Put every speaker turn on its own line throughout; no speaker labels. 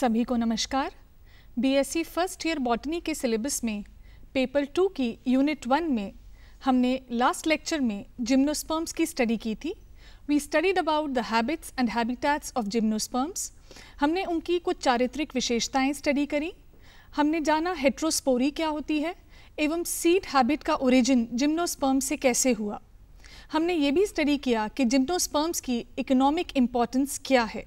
सभी को नमस्कार बीएससी फर्स्ट ईयर बॉटनी के सिलेबस में पेपर टू की यूनिट वन में हमने लास्ट लेक्चर में जिम्नोस्पर्म्स की स्टडी की थी we studied about the habits and habitats of gymnosperms हमने उनकी कुछ चारित्रिक विशेषताएं स्टडी करी हमने जाना हेट्रोस्पोरी क्या होती है एवं सीड हैबिट का ओरिजिन जिम्नोस्पर्म से कैसे हुआ हमने ये भी स्टडी किया कि जिम्नोस्पर्म्स की इकोनॉमिक इम्पॉर्टेंस क्या है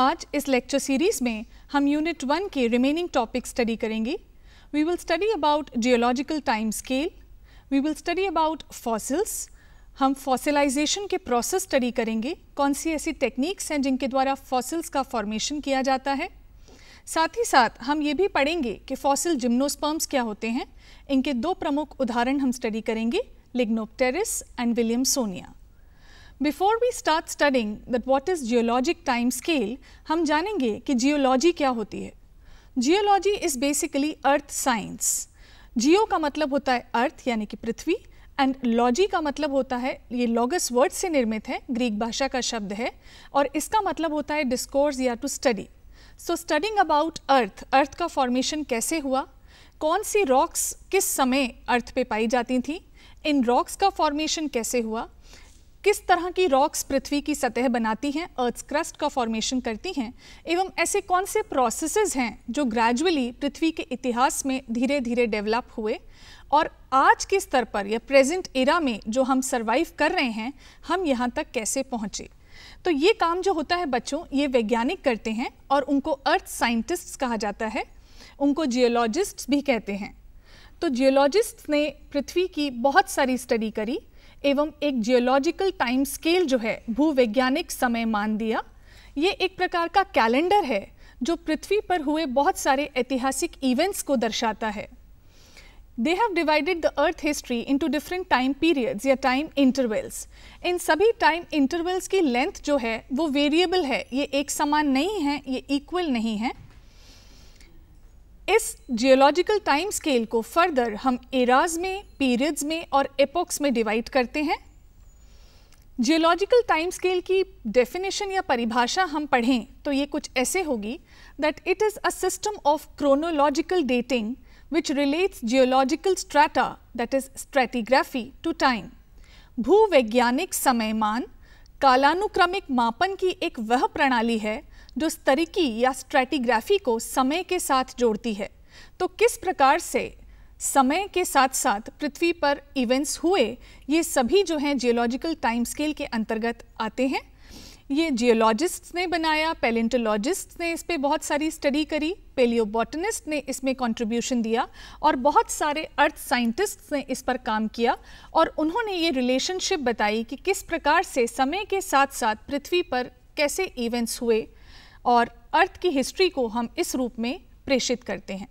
आज इस लेक्चर सीरीज में हम यूनिट वन के रिमेनिंग टॉपिक स्टडी करेंगे we will study about geological time scale we will study about fossils हम फॉसिलाइजेशन के प्रोसेस स्टडी करेंगे कौन सी ऐसी टेक्निक्स हैं जिनके द्वारा फॉसिल्स का फॉर्मेशन किया जाता है साथ ही साथ हम ये भी पढ़ेंगे कि फॉसिल जिम्नोस्पर्म्स क्या होते हैं इनके दो प्रमुख उदाहरण हम स्टडी करेंगे Lyginopteris and Williamsonia before we start studying that what is geologic time scale हम जानेंगे कि जियोलॉजी क्या होती है geology is basically earth science geo का मतलब होता है अर्थ यानी कि पृथ्वी एंड लॉजी का मतलब होता है ये लॉगस वर्ड से निर्मित है ग्रीक भाषा का शब्द है और इसका मतलब होता है डिस्कोर्स या to study so studying about earth earth का फॉर्मेशन कैसे हुआ कौन सी रॉक्स किस समय अर्थ पे पाई जाती थी इन रॉक्स का फॉर्मेशन कैसे हुआ किस तरह की रॉक्स पृथ्वी की सतह बनाती हैं अर्थ क्रस्ट का फॉर्मेशन करती हैं एवं ऐसे कौन से प्रोसेसेस हैं जो ग्रेजुअली पृथ्वी के इतिहास में धीरे धीरे डेवलप हुए और आज के स्तर पर या प्रेजेंट एरा में जो हम सरवाइव कर रहे हैं हम यहाँ तक कैसे पहुँचे तो ये काम जो होता है बच्चों ये वैज्ञानिक करते हैं और उनको अर्थ साइंटिस्ट्स कहा जाता है उनको जियोलॉजिस्ट भी कहते हैं तो जियोलॉजिस्ट ने पृथ्वी की बहुत सारी स्टडी करी एवं एक जियोलॉजिकल टाइम स्केल जो है भूवैज्ञानिक समय मान दिया ये एक प्रकार का कैलेंडर है जो पृथ्वी पर हुए बहुत सारे ऐतिहासिक इवेंट्स को दर्शाता है they have divided the earth history into different time periods या टाइम इंटरवल्स इन सभी टाइम इंटरवल्स की लेंथ जो है वो वेरिएबल है ये एक समान नहीं है ये इक्वल नहीं है इस जियोलॉजिकल टाइम स्केल को फर्दर हम एराज में पीरियड्स में और एपोक्स में डिवाइड करते हैं जियोलॉजिकल टाइम स्केल की डेफिनेशन या परिभाषा हम पढ़ें तो ये कुछ ऐसे होगी that it is a system of chronological dating which relates geological strata that is stratigraphy to time भूवैज्ञानिक समयमान कालानुक्रमिक मापन की एक वह प्रणाली है जो स्तरिकी या स्ट्रैटिग्राफी को समय के साथ जोड़ती है तो किस प्रकार से समय के साथ साथ पृथ्वी पर इवेंट्स हुए ये सभी जो हैं जियोलॉजिकल टाइम स्केल के अंतर्गत आते हैं ये जियोलॉजिस्ट ने बनाया पेलेंटोलॉजिस्ट ने इस पर बहुत सारी स्टडी करी पेलियोबॉटनिस्ट ने इसमें कंट्रीब्यूशन दिया और बहुत सारे अर्थ साइंटिस्ट ने इस पर काम किया और उन्होंने ये रिलेशनशिप बताई कि किस प्रकार से समय के साथ साथ पृथ्वी पर कैसे इवेंट्स हुए और अर्थ की हिस्ट्री को हम इस रूप में प्रेषित करते हैं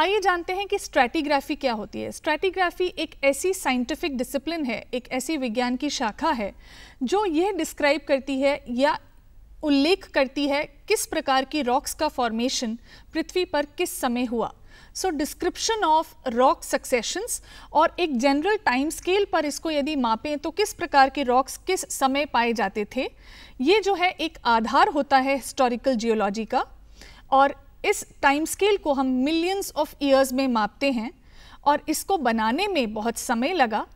आइए जानते हैं कि स्ट्रैटिग्राफी क्या होती है स्ट्रैटिग्राफी एक ऐसी साइंटिफिक डिसिप्लिन है एक ऐसी विज्ञान की शाखा है जो यह डिस्क्राइब करती है या उल्लेख करती है किस प्रकार की रॉक्स का फॉर्मेशन पृथ्वी पर किस समय हुआ so description of rock successions और एक जनरल टाइम स्केल पर इसको यदि मापें तो किस प्रकार के रॉक्स किस समय पाए जाते थे ये जो है एक आधार होता है हिस्टोरिकल जियोलॉजी का और इस टाइम स्केल को हम मिलियंस ऑफ ईयर्स में मापते हैं और इसको बनाने में बहुत समय लगा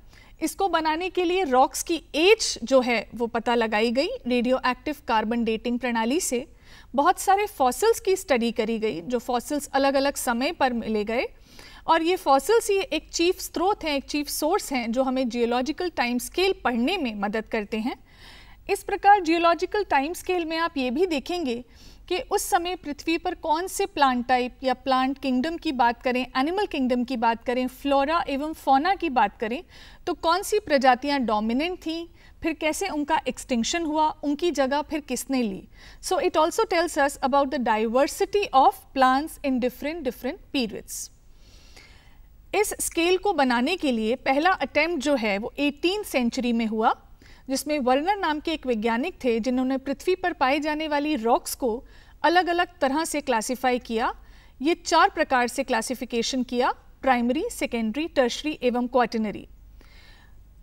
इसको बनाने के लिए रॉक्स की एज जो है वो पता लगाई गई रेडियो एक्टिव कार्बन डेटिंग प्रणाली से बहुत सारे फॉसिल्स की स्टडी करी गई जो फॉसिल्स अलग अलग समय पर मिले गए और ये फॉसिल्स ये एक चीफ स्रोत हैं एक चीफ सोर्स हैं जो हमें जियोलॉजिकल टाइम स्केल पढ़ने में मदद करते हैं इस प्रकार जियोलॉजिकल टाइम स्केल में आप ये भी देखेंगे कि उस समय पृथ्वी पर कौन से प्लांट टाइप या प्लांट किंगडम की बात करें एनिमल किंगडम की बात करें फ्लोरा एवं फोना की बात करें तो कौन सी प्रजातियां डोमिनेंट थीं फिर कैसे उनका एक्सटिंक्शन हुआ उनकी जगह फिर किसने ली so it also tells us about the diversity of plants in different different periods इस स्केल को बनाने के लिए पहला अटेम्प्ट जो है वो एटीन सेंचुरी में हुआ जिसमें वर्नर नाम के एक वैज्ञानिक थे जिन्होंने पृथ्वी पर पाए जाने वाली रॉक्स को अलग अलग तरह से क्लासिफाई किया ये चार प्रकार से क्लासिफिकेशन किया प्राइमरी सेकेंडरी टर्शरी एवं quaternary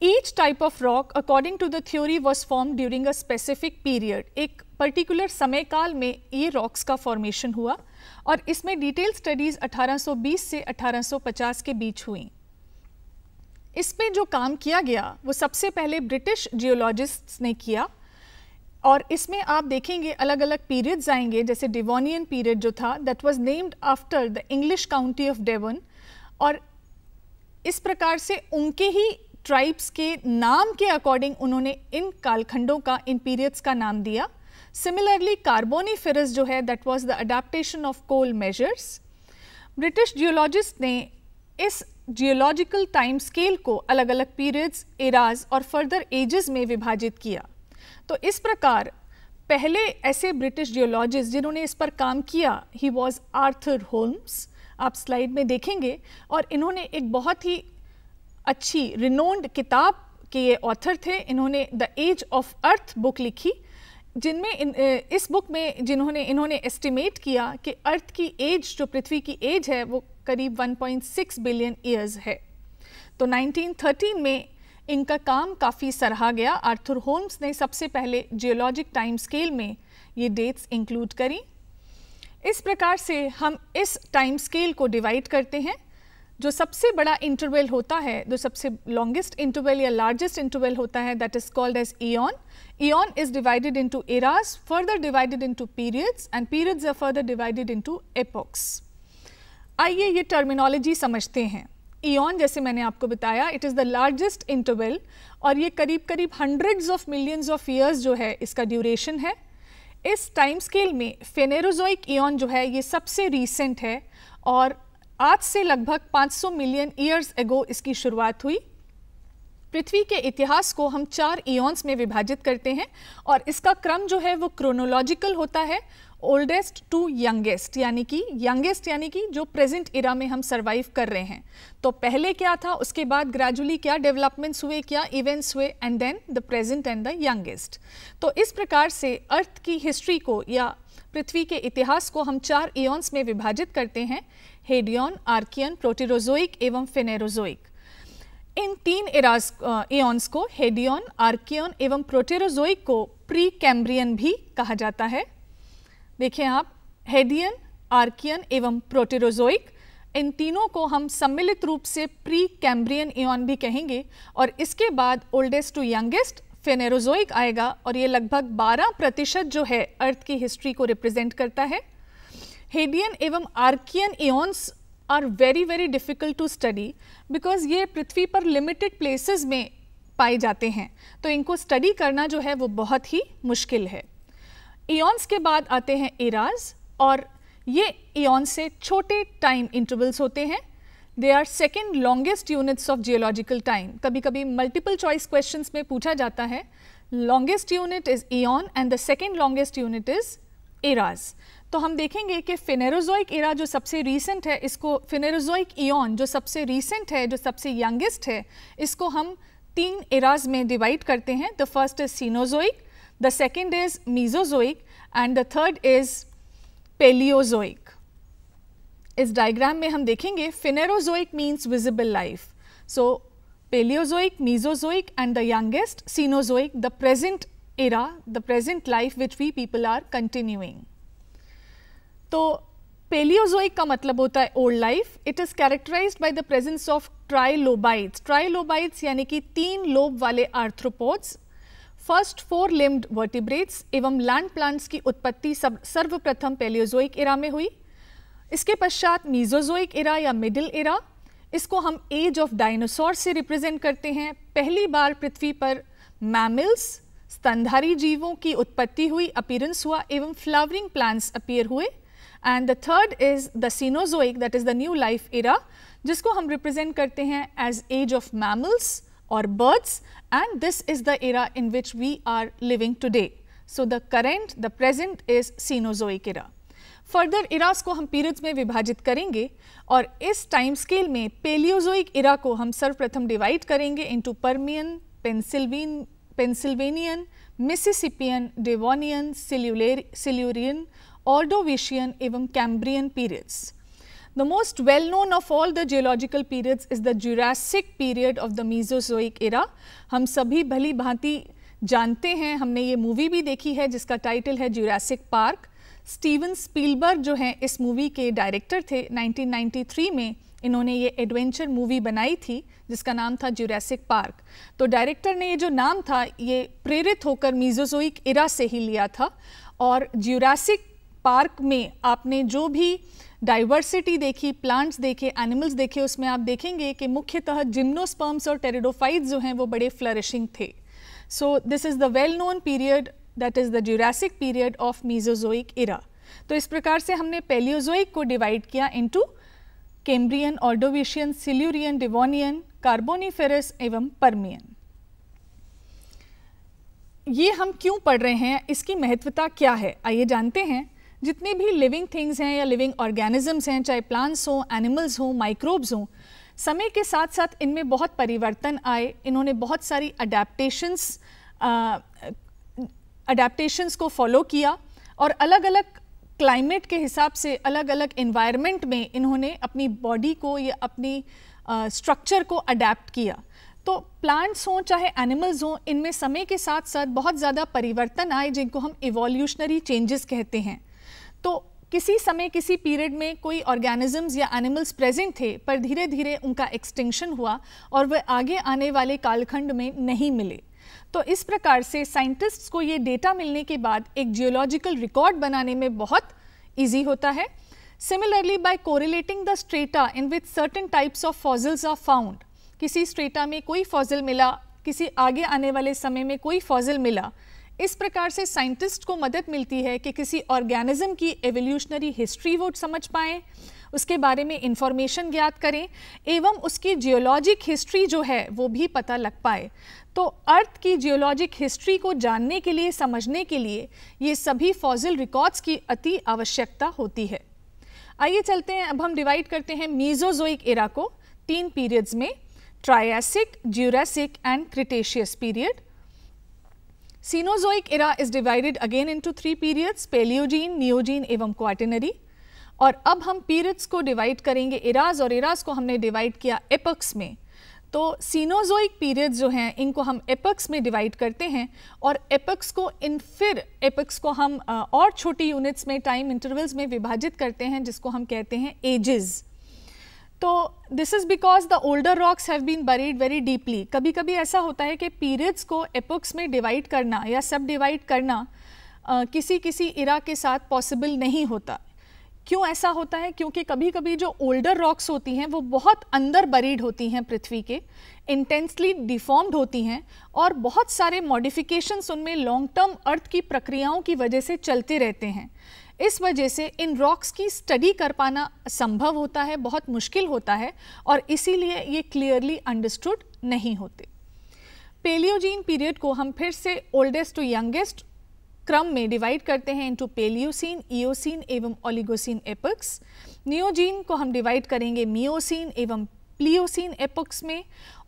each type of rock according to the theory was form during a specific period एक पर्टिकुलर समय काल में ये रॉक्स का फॉर्मेशन हुआ और इसमें डिटेल स्टडीज़ 1820 से 1850 के बीच हुई इसमें जो काम किया गया वो सबसे पहले ब्रिटिश जियोलॉजिस्ट्स ने किया और इसमें आप देखेंगे अलग अलग पीरियड्स आएंगे जैसे डिवोनियन पीरियड जो था that was named after the English county of Devon और इस प्रकार से उनके ही ट्राइब्स के नाम के अकॉर्डिंग उन्होंने इन कालखंडों का इन पीरियड्स का नाम दिया सिमिलरली कार्बोनी फिरस जो है that was the adaptation of coal measures British geologist ने इस जियोलॉजिकल टाइम स्केल को अलग अलग पीरियड्स एराज और फर्दर एजेस में विभाजित किया तो इस प्रकार पहले ऐसे ब्रिटिश जियोलॉजिस्ट जिन्होंने इस पर काम किया ही वॉज आर्थर होम्स आप स्लाइड में देखेंगे और इन्होंने एक बहुत ही अच्छी रिनोन्ड किताब के ये ऑथर थे इन्होंने the age of earth book लिखी जिनमें इस बुक में जिन्होंने इन्होंने एस्टिमेट किया कि अर्थ की एज जो पृथ्वी की एज है वो करीब 1.6 बिलियन ईयर्स है तो 1913 में इनका काम काफ़ी सराहा गया आर्थर होम्स ने सबसे पहले जियोलॉजिक टाइम स्केल में ये डेट्स इंक्लूड करी इस प्रकार से हम इस टाइम स्केल को डिवाइड करते हैं जो सबसे बड़ा इंटरवल होता है जो सबसे लॉन्गेस्ट इंटरवल या लार्जेस्ट इंटरवल होता है that is called age eon eon is divided into eras further divided into periods and periods are further divided into epochs आइए ये टर्मिनोलॉजी समझते हैं ईन जैसे मैंने आपको बताया it is the largest interval और ये करीब करीब hundreds of millions of years जो है इसका ड्यूरेशन है इस टाइम स्केल में फेनेरोजोइक ईन जो है ये सबसे रीसेंट है और आज से लगभग 500 मिलियन ईयर्स एगो इसकी शुरुआत हुई पृथ्वी के इतिहास को हम चार ईन्स में विभाजित करते हैं और इसका क्रम जो है वो क्रोनोलॉजिकल होता है ओल्डेस्ट टू यंगेस्ट यानी कि यंगेस्ट यानी कि जो प्रेजेंट इरा में हम सर्वाइव कर रहे हैं तो पहले क्या था उसके बाद ग्रेजुअली क्या डेवलपमेंट्स हुए क्या इवेंट्स हुए and then the present and the youngest तो इस प्रकार से अर्थ की हिस्ट्री को या पृथ्वी के इतिहास को हम चार ईयॉन्स में विभाजित करते हैं हेडियन आर्कियन प्रोटीरोजोइक एवं फेनेरोजोइक इन तीन इरास ईयॉन्स को हेडियन आर्कियन एवं प्रोटेरोजोइक को प्री कैम्ब्रियन भी कहा जाता है देखें आप हेडियन आर्कियन एवं प्रोटेरोजोइक इन तीनों को हम सम्मिलित रूप से प्री कैम्ब्रियन ईन भी कहेंगे और इसके बाद ओल्डेस्ट टू यंगेस्ट फेनेरोजोइक आएगा और ये लगभग 12 प्रतिशत जो है अर्थ की हिस्ट्री को रिप्रेजेंट करता है हेडियन एवं Archean eons are very very difficult to study because ये पृथ्वी पर लिमिटेड प्लेसेस में पाए जाते हैं तो इनको स्टडी करना जो है वो बहुत ही मुश्किल है एयॉन्स के बाद आते हैं एराज और ये एयॉन से छोटे टाइम इंटरवल्स होते हैं they are second longest units of geological time कभी कभी मल्टीपल चॉइस क्वेश्चन में पूछा जाता है longest unit is eon and the second longest unit is eras तो हम देखेंगे कि फिनेरोजोइक एरा जो सबसे रीसेंट है इसको फिनेरोजोइक ईन जो सबसे रीसेंट है जो सबसे यंगेस्ट है इसको हम तीन एराज में डिवाइड करते हैं the first is Cenozoic the second is Mesozoic and the third is Paleozoic. इस डायग्राम में हम देखेंगे Phanerozoic means visible life so Paleozoic Mesozoic and the youngest Cenozoic the present era the present life which we people are continuing तो Paleozoic का मतलब होता है old life it is characterize by the presence of trilobites trilobites यानी कि तीन lobe वाले arthropods first four limbed vertebrates एवं लैंड प्लांट्स की उत्पत्ति सब सर्वप्रथम पेलियोजोइक इरा में हुई इसके पश्चात मीजोजोइक इरा या मिडिल इरा इसको हम एज ऑफ डायनासोर से रिप्रेजेंट करते हैं पहली बार पृथ्वी पर मैमल्स स्तनधारी जीवों की उत्पत्ति हुई अपीयरेंस हुआ एवं फ्लावरिंग प्लांट्स अपीयर हुए and the third is the Cenozoic that is the new life era जिसको हम रिप्रेजेंट करते हैं एज एज ऑफ मैमल्स और birds and this is the era in which we are living today. So, the current, the present is Cenozoic era. Further eras को हम periods में विभाजित करेंगे और इस टाइम स्केल में पेलियोजोइक इरा को हम सर्वप्रथम डिवाइड करेंगे into Permian Pennsylvan Pennsylvanian Mississippian Devonian Silurian Silurian Ordovician एवं Cambrian periods The most well known of all the geological periods is the Jurassic period of the Mesozoic era. हम सभी भली भांति जानते हैं हमने ये मूवी भी देखी है जिसका टाइटल है Jurassic पार्क स्टीवन स्पीलबर्ग जो हैं इस मूवी के डायरेक्टर थे 1993 में इन्होंने ये एडवेंचर मूवी बनाई थी जिसका नाम था जूरासिक पार्क तो डायरेक्टर ने ये जो नाम था ये प्रेरित होकर मीजोजोइक इरा से ही लिया था और जूरासिक पार्क में आपने जो भी डाइवर्सिटी देखी प्लांट्स देखे एनिमल्स देखे उसमें आप देखेंगे कि मुख्यतः जिम्नोस्पर्म्स और टेरिडोफाइट्स जो हैं वो बड़े फ्लरिशिंग थे so this is the well known period that is the Jurassic period of Mesozoic era तो इस प्रकार से हमने पेलियोजोइक को डिवाइड किया into Cambrian Ordovician Silurian Devonian Carboniferous एवं परमियन ये हम क्यों पढ़ रहे हैं इसकी महत्वता क्या है आइए जानते हैं जितनी भी लिविंग थिंग्स हैं या लिविंग ऑर्गेनिजम्स हैं चाहे प्लांट्स हों एनिमल्स हों माइक्रोब्स हों समय के साथ साथ इनमें बहुत परिवर्तन आए इन्होंने बहुत सारी अडेप्टशंस अडेप्टशंस को फॉलो किया और अलग अलग क्लाइमेट के हिसाब से अलग अलग इन्वायरमेंट में इन्होंने अपनी बॉडी को या अपनी स्ट्रक्चर को अडेप्ट किया तो प्लांट्स हों चाहे एनिमल्स हों इनमें समय के साथ साथ बहुत ज़्यादा परिवर्तन आए जिनको हम इवोल्यूशनरी चेंजेस कहते हैं तो किसी समय किसी पीरियड में कोई ऑर्गेनिजम्स या एनिमल्स प्रेजेंट थे पर धीरे धीरे उनका एक्सटिंक्शन हुआ और वह आगे आने वाले कालखंड में नहीं मिले तो इस प्रकार से साइंटिस्ट्स को ये डेटा मिलने के बाद एक जियोलॉजिकल रिकॉर्ड बनाने में बहुत ईजी होता है similarly by correlating the strata in with certain types of fossils are found किसी स्ट्रेटा में कोई फॉजल मिला किसी आगे आने वाले समय में कोई फॉजल मिला इस प्रकार से साइंटिस्ट को मदद मिलती है कि किसी ऑर्गेनिज्म की एवोल्यूशनरी हिस्ट्री वो समझ पाएँ उसके बारे में इंफॉर्मेशन ज्ञात करें एवं उसकी जियोलॉजिक हिस्ट्री जो है वो भी पता लग पाए तो अर्थ की जियोलॉजिक हिस्ट्री को जानने के लिए समझने के लिए ये सभी फॉजिल रिकॉर्ड्स की अति आवश्यकता होती है आइए चलते हैं अब हम डिवाइड करते हैं मीजोजोइक एरा को तीन पीरियड्स में Triassic Jurassic and Cretaceous period Cenozoic era is divided again into three periods Palaeogene Neogene एवं क्वाटिनरी और अब हम पीरियड्स को डिवाइड करेंगे इराज और इराज को हमने डिवाइड किया एपक्स में तो सीनोजोइक पीरियड्स जो हैं इनको हम एपक्स में डिवाइड करते हैं और एपक्स को इन फिर एपक्स को हम और छोटी यूनिट्स में टाइम इंटरवल्स में विभाजित करते हैं जिसको हम कहते हैं एजेज़ तो this is because the older rocks have been buried very deeply कभी कभी ऐसा होता है कि पीरियड्स को एपोक्स में डिवाइड करना या सब डिवाइड करना आ, किसी किसी इरा के साथ पॉसिबल नहीं होता क्यों ऐसा होता है क्योंकि कभी कभी जो ओल्डर रॉक्स होती हैं वो बहुत अंदर बरीड होती हैं पृथ्वी के इंटेंसली डिफॉर्म्ड होती हैं और बहुत सारे मॉडिफिकेशंस उनमें लॉन्ग टर्म अर्थ की प्रक्रियाओं की वजह से चलते रहते हैं इस वजह से इन रॉक्स की स्टडी कर पाना संभव होता है बहुत मुश्किल होता है और इसीलिए ये क्लियरली अंडरस्टूड नहीं होते पेलियोजीन पीरियड को हम फिर से ओल्डेस्ट टू यंगेस्ट क्रम में डिवाइड करते हैं इनटू पेलियोसिन ईओसिन एवं ओलिगोसिन एपक्स नियोजीन को हम डिवाइड करेंगे मियोसिन एवं प्लियोसिन एपक्स में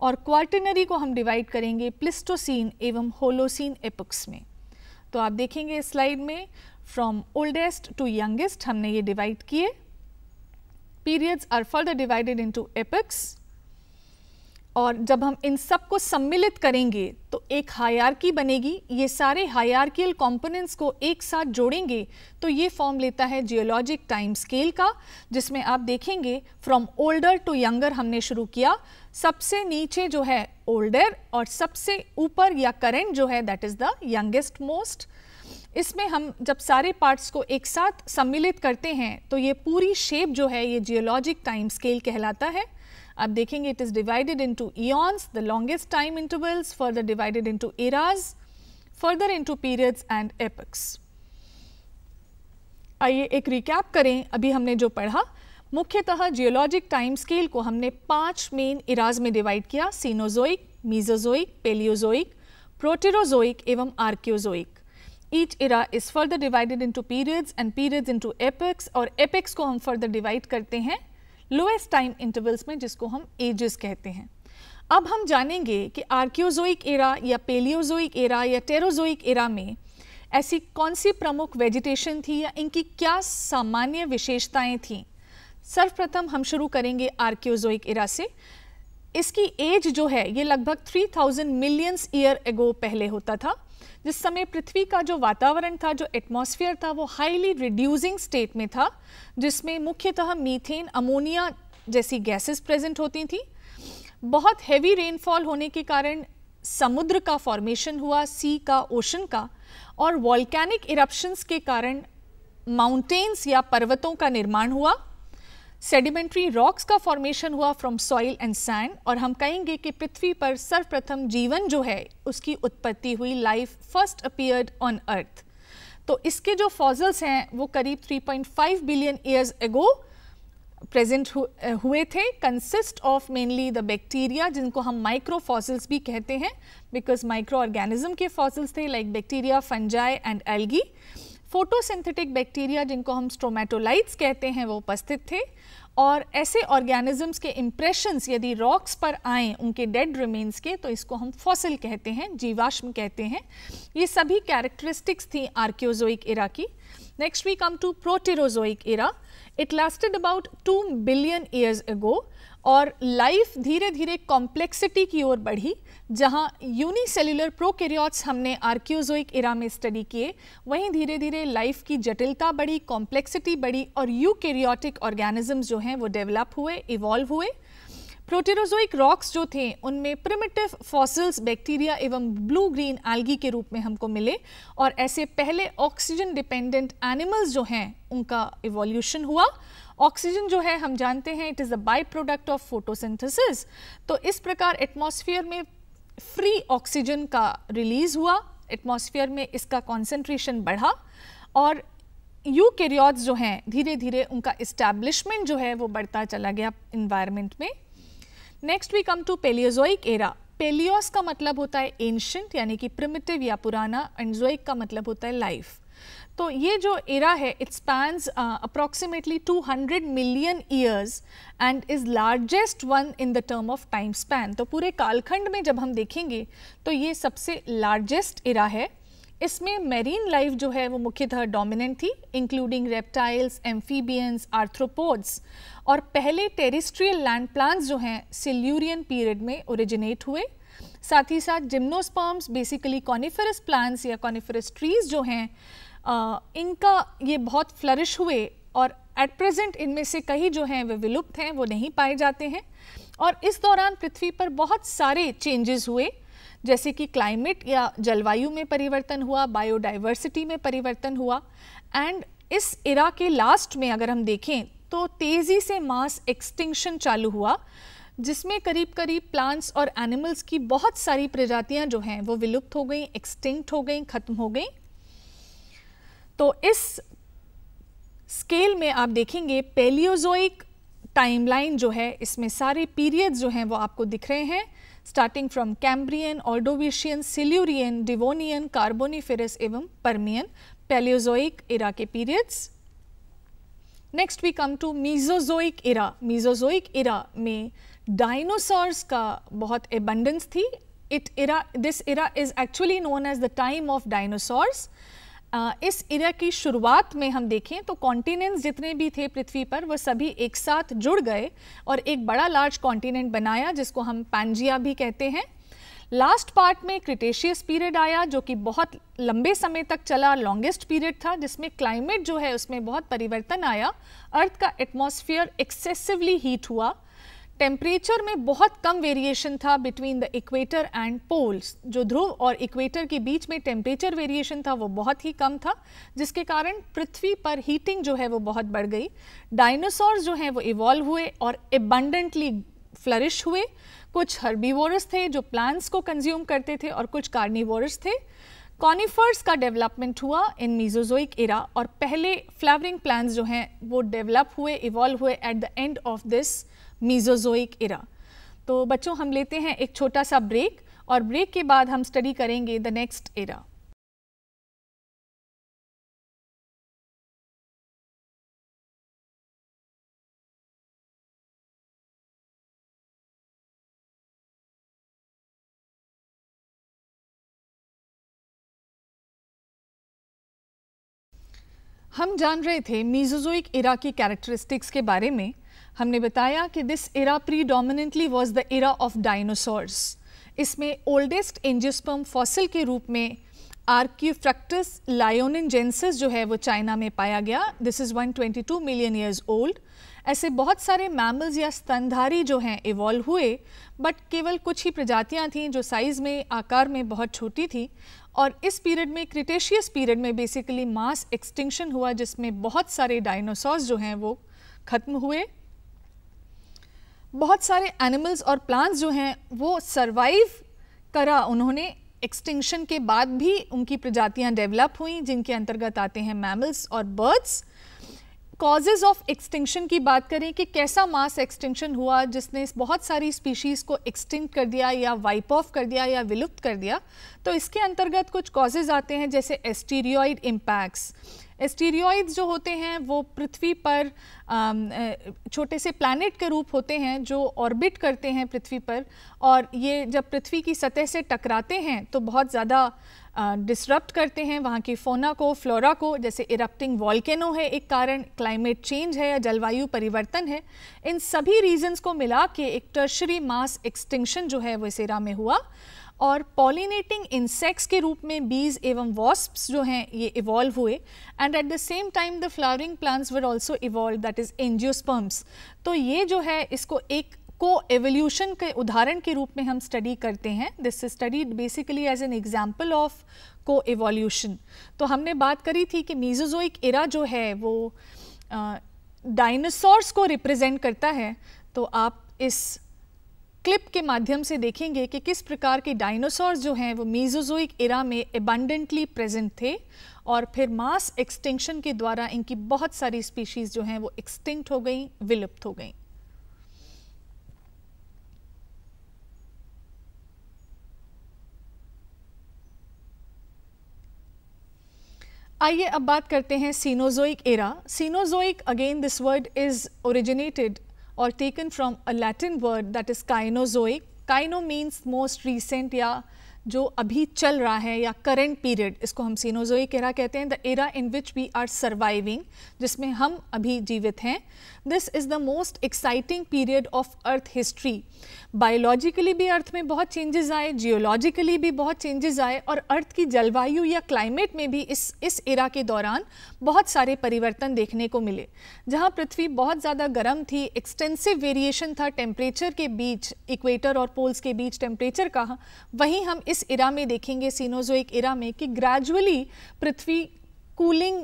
और क्वार्टनरी को हम डिवाइड करेंगे प्लिस्टोसिन एवं होलोसिन एपक्स में तो आप देखेंगे स्लाइड में फ्रॉम ओल्डेस्ट टू यंगेस्ट हमने ये डिवाइड किए periods are further divided to epochs और जब हम इन सब को सम्मिलित करेंगे तो एक हायारकी बनेगी ये सारे हायारकियल कंपोनेंट्स को एक साथ जोड़ेंगे तो ये फॉर्म लेता है जियोलॉजिक टाइम स्केल का जिसमें आप देखेंगे फ्रॉम ओल्डर टू यंगर हमने शुरू किया सबसे नीचे जो है ओल्डर और सबसे ऊपर या करेंट जो है that is the youngest most इसमें हम जब सारे पार्ट्स को एक साथ सम्मिलित करते हैं तो ये पूरी शेप जो है ये जियोलॉजिक टाइम स्केल कहलाता है आप देखेंगे it is divided into eons the longest time intervals further divided into eras further into periods and epochs आइए एक रिकैप करें अभी हमने जो पढ़ा मुख्यतः जियोलॉजिक टाइम स्केल को हमने पांच मेन इराज में डिवाइड किया सीनोजोइक मीजोजोइक पेलियोजोइक प्रोटेरोजोइक एवं Archaeozoic each era is further divided into periods and periods into epochs और epochs को हम further divide करते हैं lowest time intervals में जिसको हम ages कहते हैं अब हम जानेंगे कि आर्क्योजोइक एरा या पेलियोजोइक एरा या टेरोजोइक एरा में ऐसी कौन सी प्रमुख वेजिटेशन थी या इनकी क्या सामान्य विशेषताएं थीं सर्वप्रथम हम शुरू करेंगे आर्क्योजोइक एरा से इसकी एज जो है ये लगभग 3000 मिलियंस ईयर एगो पहले होता था जिस समय पृथ्वी का जो वातावरण था जो एटमॉस्फेयर था वो हाईली रिड्यूजिंग स्टेट में था जिसमें मुख्यतः मीथेन अमोनिया जैसी गैसेस प्रेजेंट होती थी बहुत हैवी रेनफॉल होने के कारण समुद्र का फॉर्मेशन हुआ सी का ओशन का और वॉलकैनिक इरप्शंस के कारण माउंटेन्स या पर्वतों का निर्माण हुआ सेडिमेंट्री रॉक्स का फॉर्मेशन हुआ फ्रॉम सॉइल एंड सैंड और हम कहेंगे कि पृथ्वी पर सर्वप्रथम जीवन जो है उसकी उत्पत्ति हुई life first appeared on earth तो इसके जो फॉजल्स हैं वो करीब 3.5 बिलियन ईयर्स एगो प्रेजेंट हुए थे consist of mainly the bacteria जिनको हम माइक्रो फॉजल्स भी कहते हैं बिकॉज माइक्रो ऑर्गेनिज्म के फॉजल्स थे like bacteria fungi and algae photosynthetic bacteria जिनको हम स्ट्रोमेटोलाइट्स कहते हैं वो उपस्थित थे और ऐसे ऑर्गेनिजम्स के इम्प्रेशंस यदि रॉक्स पर आए उनके डेड रिमेन्स के तो इसको हम फॉसिल कहते हैं जीवाश्म कहते हैं ये सभी कैरेक्टरिस्टिक्स थी आर्क्योजोइक इरा की next we come to Proterozoic era it lasted about two billion years ago और लाइफ धीरे धीरे कॉम्प्लेक्सिटी की ओर बढ़ी जहां यूनिसेल्यूलर प्रोकैरियोट्स हमने आर्क्योजोइक इरा में स्टडी किए वहीं धीरे धीरे लाइफ की जटिलता बढ़ी कॉम्प्लेक्सिटी बढ़ी और यूकैरियोटिक ऑर्गेनिजम्स जो हैं वो डेवलप हुए इवॉल्व हुए प्रोटेरोजोइक रॉक्स जो थे उनमें प्रिमिटिव फॉसिल्स बैक्टीरिया एवं ब्लू ग्रीन एल्गी के रूप में हमको मिले और ऐसे पहले ऑक्सीजन डिपेंडेंट एनिमल्स जो हैं उनका इवोल्यूशन हुआ ऑक्सीजन जो है हम जानते हैं it is a by product of photosynthesis तो इस प्रकार एटमोसफियर में फ्री ऑक्सीजन का रिलीज़ हुआ एटमोसफियर में इसका कॉन्सेंट्रेशन बढ़ा और यू जो हैं धीरे धीरे उनका इस्टेब्लिशमेंट जो है वो बढ़ता चला गया इन्वायरमेंट में next we come to Palaeozoic era पेलियोस का मतलब होता है एंशंट यानी कि प्रिमिटिव या पुराना एंड जोइक का मतलब होता है लाइफ तो ये जो एरा है it spans approximately 200 million years and is largest one in the term of time span तो पूरे कालखंड में जब हम देखेंगे तो ये सबसे लार्जेस्ट एरा है इसमें मेरीन लाइफ जो है वो मुख्यतः डोमिनेंट थी इंक्लूडिंग रेप्टाइल्स एम्फीबियंस आर्थ्रोपोड्स और पहले टेरिस्ट्रियल लैंड प्लांट्स जो हैं सिल्यूरियन पीरियड में ओरिजिनेट हुए साथ ही साथ जिम्नोस्पर्म्स बेसिकली कॉनिफरस प्लांट्स या कॉनिफरस ट्रीज जो हैं इनका ये बहुत फ्लरिश हुए और एट प्रेजेंट इनमें से कई जो हैं वे विलुप्त हैं वो नहीं पाए जाते हैं और इस दौरान पृथ्वी पर बहुत सारे चेंजेस हुए जैसे कि क्लाइमेट या जलवायु में परिवर्तन हुआ बायोडाइवर्सिटी में परिवर्तन हुआ एंड इस इरा के लास्ट में अगर हम देखें तो तेज़ी से मास एक्सटिंक्शन चालू हुआ जिसमें करीब करीब प्लांट्स और एनिमल्स की बहुत सारी प्रजातियां जो हैं वो विलुप्त हो गई एक्सटिंक्ट हो गई ख़त्म हो गई तो इस स्केल में आप देखेंगे पेलियोजोइक टाइमलाइन जो है इसमें सारे पीरियड्स जो हैं वो आपको दिख रहे हैं starting from Cambrian, Ordovician, Silurian, Devonian, Carboniferous एवं Permian, Paleozoic era के periods. Next we come to Mesozoic era. Mesozoic era में dinosaurs का बहुत abundance थी. It era, this era is actually known as the time of dinosaurs. इस इरा की शुरुआत में हम देखें तो कॉन्टिनेंट्स जितने भी थे पृथ्वी पर वह सभी एक साथ जुड़ गए और एक बड़ा लार्ज कॉन्टिनेंट बनाया जिसको हम पैंजिया भी कहते हैं लास्ट पार्ट में क्रिटेशियस पीरियड आया जो कि बहुत लंबे समय तक चला लॉन्गेस्ट पीरियड था जिसमें क्लाइमेट जो है उसमें बहुत परिवर्तन आया अर्थ का एटमॉस्फेयर एक्सेसिवली हीट हुआ टेम्परेचर में बहुत कम वेरिएशन था between the equator and poles जो ध्रुव और इक्वेटर के बीच में टेम्परेचर वेरिएशन था वो बहुत ही कम था जिसके कारण पृथ्वी पर हीटिंग जो है वो बहुत बढ़ गई डायनासोर्स जो हैं वो इवॉल्व हुए और एबंडेंटली फ्लरिश हुए कुछ हर्बीवोरस थे जो प्लांट्स को कंज्यूम करते थे और कुछ कार्निवोरस थे कॉनिफर्स का डेवलपमेंट हुआ इन मीजोजोइक इरा और पहले फ्लावरिंग प्लांट्स जो हैं वो डेवलप हुए इवॉल्व हुए at the end of this Mesozoic era तो बच्चों हम लेते हैं एक छोटा सा ब्रेक और ब्रेक के बाद हम स्टडी करेंगे द नेक्स्ट इरा हम जान रहे थे मीजोजोइक इरा की कैरेक्टरिस्टिक्स के बारे में हमने बताया कि this era dominantly was the era of dinosaurs इसमें ओल्डेस्ट एंजस्पम फॉसिल के रूप में आर्क्यूफ्रक्टस लायोनजेंसिस जो है वो चाइना में पाया गया this is 122 million years old ऐसे बहुत सारे मैमल्स या स्तनधारी जो हैं इवॉल्व हुए बट केवल कुछ ही प्रजातियां थीं जो साइज़ में आकार में बहुत छोटी थी और इस पीरियड में क्रिटेशियस पीरियड में बेसिकली मास एक्सटिंक्शन हुआ जिसमें बहुत सारे डायनासॉर्स जो हैं वो ख़त्म हुए बहुत सारे एनिमल्स और प्लांट्स जो हैं वो सर्वाइव करा उन्होंने एक्सटिंक्शन के बाद भी उनकी प्रजातियां डेवलप हुई जिनके अंतर्गत आते हैं मैमल्स और बर्ड्स कॉजेज़ ऑफ एक्सटिंक्शन की बात करें कि कैसा मास एक्सटिंक्शन हुआ जिसने बहुत सारी स्पीशीज़ को एक्सटिंक्ट कर दिया या वाइप ऑफ कर दिया या विलुप्त कर दिया तो इसके अंतर्गत कुछ कॉजेज़ आते हैं जैसे एस्टीरियॉइड इम्पैक्ट्स एस्टीरियोइड्स जो होते हैं वो पृथ्वी पर छोटे से प्लानट के रूप होते हैं जो ऑर्बिट करते हैं पृथ्वी पर और ये जब पृथ्वी की सतह से टकराते हैं तो बहुत ज़्यादा डिसरप्ट करते हैं वहाँ की फोना को फ्लोरा को जैसे इरप्टिंग वॉल्केनो है एक कारण क्लाइमेट चेंज है या जलवायु परिवर्तन है इन सभी रीजंस को मिला के एक टर्शरी मास एक्सटिंक्शन जो है वो इसेरा में हुआ और पॉलिनेटिंग इंसेक्ट्स के रूप में बीज एवं वॉस्प्स जो हैं ये इवॉल्व हुए and at the same time the flowering plants were also evolve that is angiosperms तो ये जो है इसको एक को एवोल्यूशन के उदाहरण के रूप में हम स्टडी करते हैं this is studied basically as an example of coevolution तो हमने बात करी थी कि मीजोजोइक इरा जो है वो डायनासोर्स को रिप्रेजेंट करता है तो आप इस क्लिप के माध्यम से देखेंगे कि किस प्रकार के डायनासोर जो हैं वो मीजोजोइक इरा में एबंडेंटली प्रेजेंट थे और फिर मास एक्सटेंशन के द्वारा इनकी बहुत सारी स्पीशीज़ जो हैं वो एक्सटिंक्ट हो गई विलुप्त हो गई आइए अब बात करते हैं Cenozoic era Cenozoic again this word is originated or taken from a Latin word that is Kynozoic. Kyno means most recent या जो अभी चल रहा है या करेंट पीरियड इसको हम सीनोजोइक एरा कहते हैं the era in which we are surviving जिसमें हम अभी जीवित हैं this is the most exciting period of earth history biologically भी अर्थ में बहुत चेंजेस आए जियोलॉजिकली भी बहुत चेंजेस आए और अर्थ की जलवायु या क्लाइमेट में भी इस इस इरा के दौरान बहुत सारे परिवर्तन देखने को मिले जहाँ पृथ्वी बहुत ज़्यादा गर्म थी एक्सटेंसिव वेरिएशन था टेम्परेचर के बीच इक्वेटर और पोल्स के बीच टेम्परेचर का वहीं हम इस इरा में देखेंगे सीनोजोइक इरा में कि ग्रेजुअली पृथ्वी कूलिंग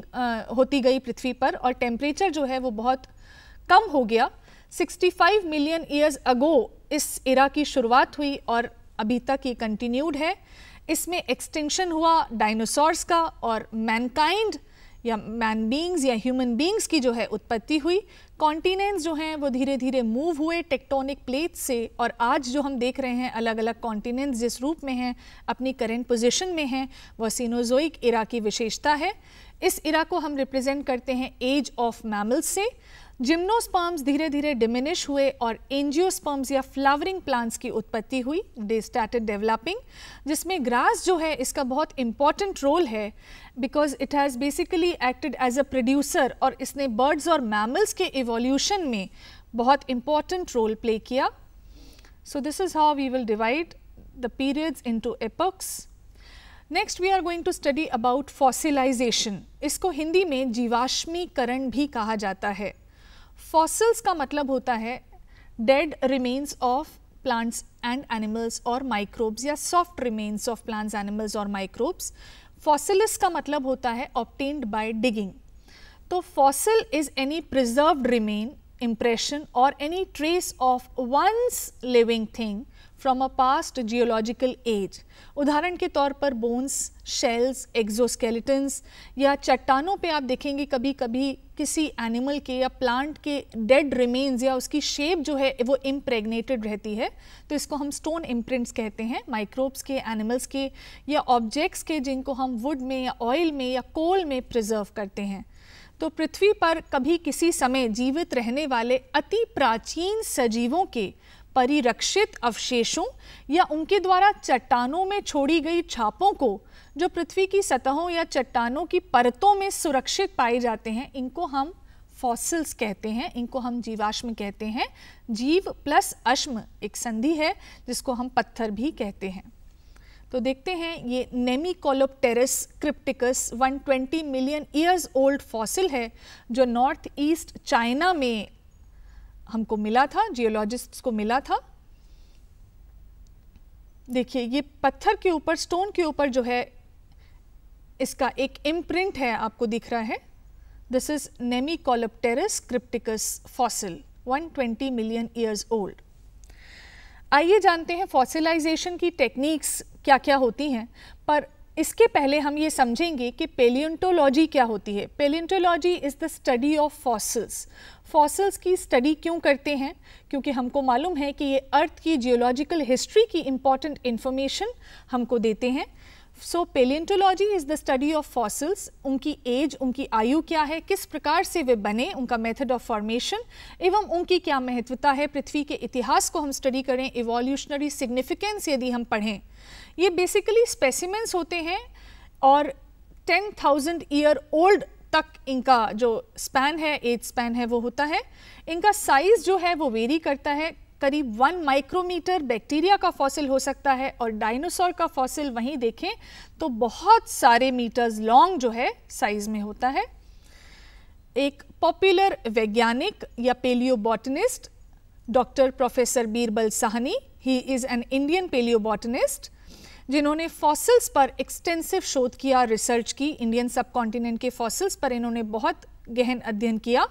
होती गई पृथ्वी पर और टेम्परेचर जो है वो बहुत कम हो गया 65 मिलियन ईयर्स अगो इस इरा की शुरुआत हुई और अभी तक ये कंटिन्यूड है इसमें एक्सटिंक्शन हुआ डायनासोर्स का और मैनकाइंड या मैन बींग्स या ह्यूमन बींग्स की जो है उत्पत्ति हुई कॉन्टीनेंट्स जो हैं वो धीरे धीरे मूव हुए टेक्टोनिक प्लेट्स से और आज जो हम देख रहे हैं अलग अलग कॉन्टीनेंट्स जिस रूप में हैं अपनी करेंट पोजिशन में हैं वह सीनोजोइक इरा की विशेषता है इस इरा को हम रिप्रेजेंट करते हैं एज ऑफ मैमल्स से जिम्नोस्पर्म्स धीरे धीरे डिमिनिश हुए और एंजियोस्पर्म्स या फ्लावरिंग प्लांट्स की उत्पत्ति हुई दे स्टार्टेड डेवलपिंग जिसमें ग्रास जो है इसका बहुत इम्पॉर्टेंट रोल है because it has basically acted as a producer और इसने बर्ड्स और मैमल्स के इवोल्यूशन में बहुत इम्पॉर्टेंट रोल प्ले किया so this is how we will divide the periods into epochs next we are going to study about fossilization इसको हिंदी में जीवाश्मीकरण भी कहा जाता है फॉसिल्स का मतलब होता है dead remains of plants and animals और माइक्रोब्स या soft remains of plants animals और माइक्रोब्स फॉसिलिस का मतलब होता है ऑप्टेंड बाय डिगिंग तो fossil is any preserved remain impression और any trace of once living thing from a past geological age उदाहरण के तौर पर बोन्स शेल्स एक्जोस्केलेटन्स या चट्टानों पे आप देखेंगे कभी कभी किसी एनिमल के या प्लांट के डेड रिमेन्स या उसकी शेप जो है वो इम्प्रेगनेटेड रहती है तो इसको हम स्टोन इम्प्रिंट्स कहते हैं माइक्रोब्स के एनिमल्स के या ऑब्जेक्ट्स के जिनको हम वुड में या ऑयल में या कोल में प्रिजर्व करते हैं तो पृथ्वी पर कभी किसी समय जीवित रहने वाले अति प्राचीन सजीवों के परिरक्षित अवशेषों या उनके द्वारा चट्टानों में छोड़ी गई छापों को जो पृथ्वी की सतहों या चट्टानों की परतों में सुरक्षित पाए जाते हैं इनको हम फॉसिल्स कहते हैं इनको हम जीवाश्म कहते हैं जीव प्लस अश्म एक संधि है जिसको हम पत्थर भी कहते हैं तो देखते हैं ये Nemicolopterus crypticus 120 million years old fossil है जो नॉर्थ ईस्ट चाइना में हमको मिला था जियोलॉजिस्ट को मिला था देखिए ये पत्थर के ऊपर स्टोन के ऊपर जो है इसका एक इम्प्रिंट है आपको दिख रहा है this is Nemicolopterus crypticus fossil 120 million years old आइए जानते हैं फॉसिलाइजेशन की टेक्निक्स क्या क्या होती हैं पर इसके पहले हम ये समझेंगे कि पेलियंटोलॉजी क्या होती है palaeontology is the study of fossils fossils की स्टडी क्यों करते हैं क्योंकि हमको मालूम है कि ये अर्थ की जियोलॉजिकल हिस्ट्री की इम्पॉर्टेंट इन्फॉर्मेशन हमको देते हैं so palaeontology is the study of fossils उनकी एज उनकी आयु क्या है किस प्रकार से वे बने उनका मेथड ऑफ फॉर्मेशन एवं उनकी क्या महत्वता है पृथ्वी के इतिहास को हम स्टडी करें इवोल्यूशनरी सिग्निफिकेंस यदि हम पढ़ें ये बेसिकली स्पेसिमेंस होते हैं और टेन थाउजेंड ईयर ओल्ड तक इनका जो स्पैन है एज स्पैन है वो होता है इनका साइज़ जो है वो वेरी करता है करीब वन माइक्रोमीटर बैक्टीरिया का फॉसिल हो सकता है और डायनासोर का फॉसिल वहीं देखें तो बहुत सारे मीटर्स लॉन्ग जो है साइज में होता है एक पॉपुलर वैज्ञानिक या palaeobotanist doctor professor Birbal Sahni he is an Indian palaeobotanist जिन्होंने फॉसिल्स पर एक्सटेंसिव शोध किया रिसर्च की इंडियन सब कॉन्टिनेंट के फॉसिल्स पर इन्होंने बहुत गहन अध्ययन किया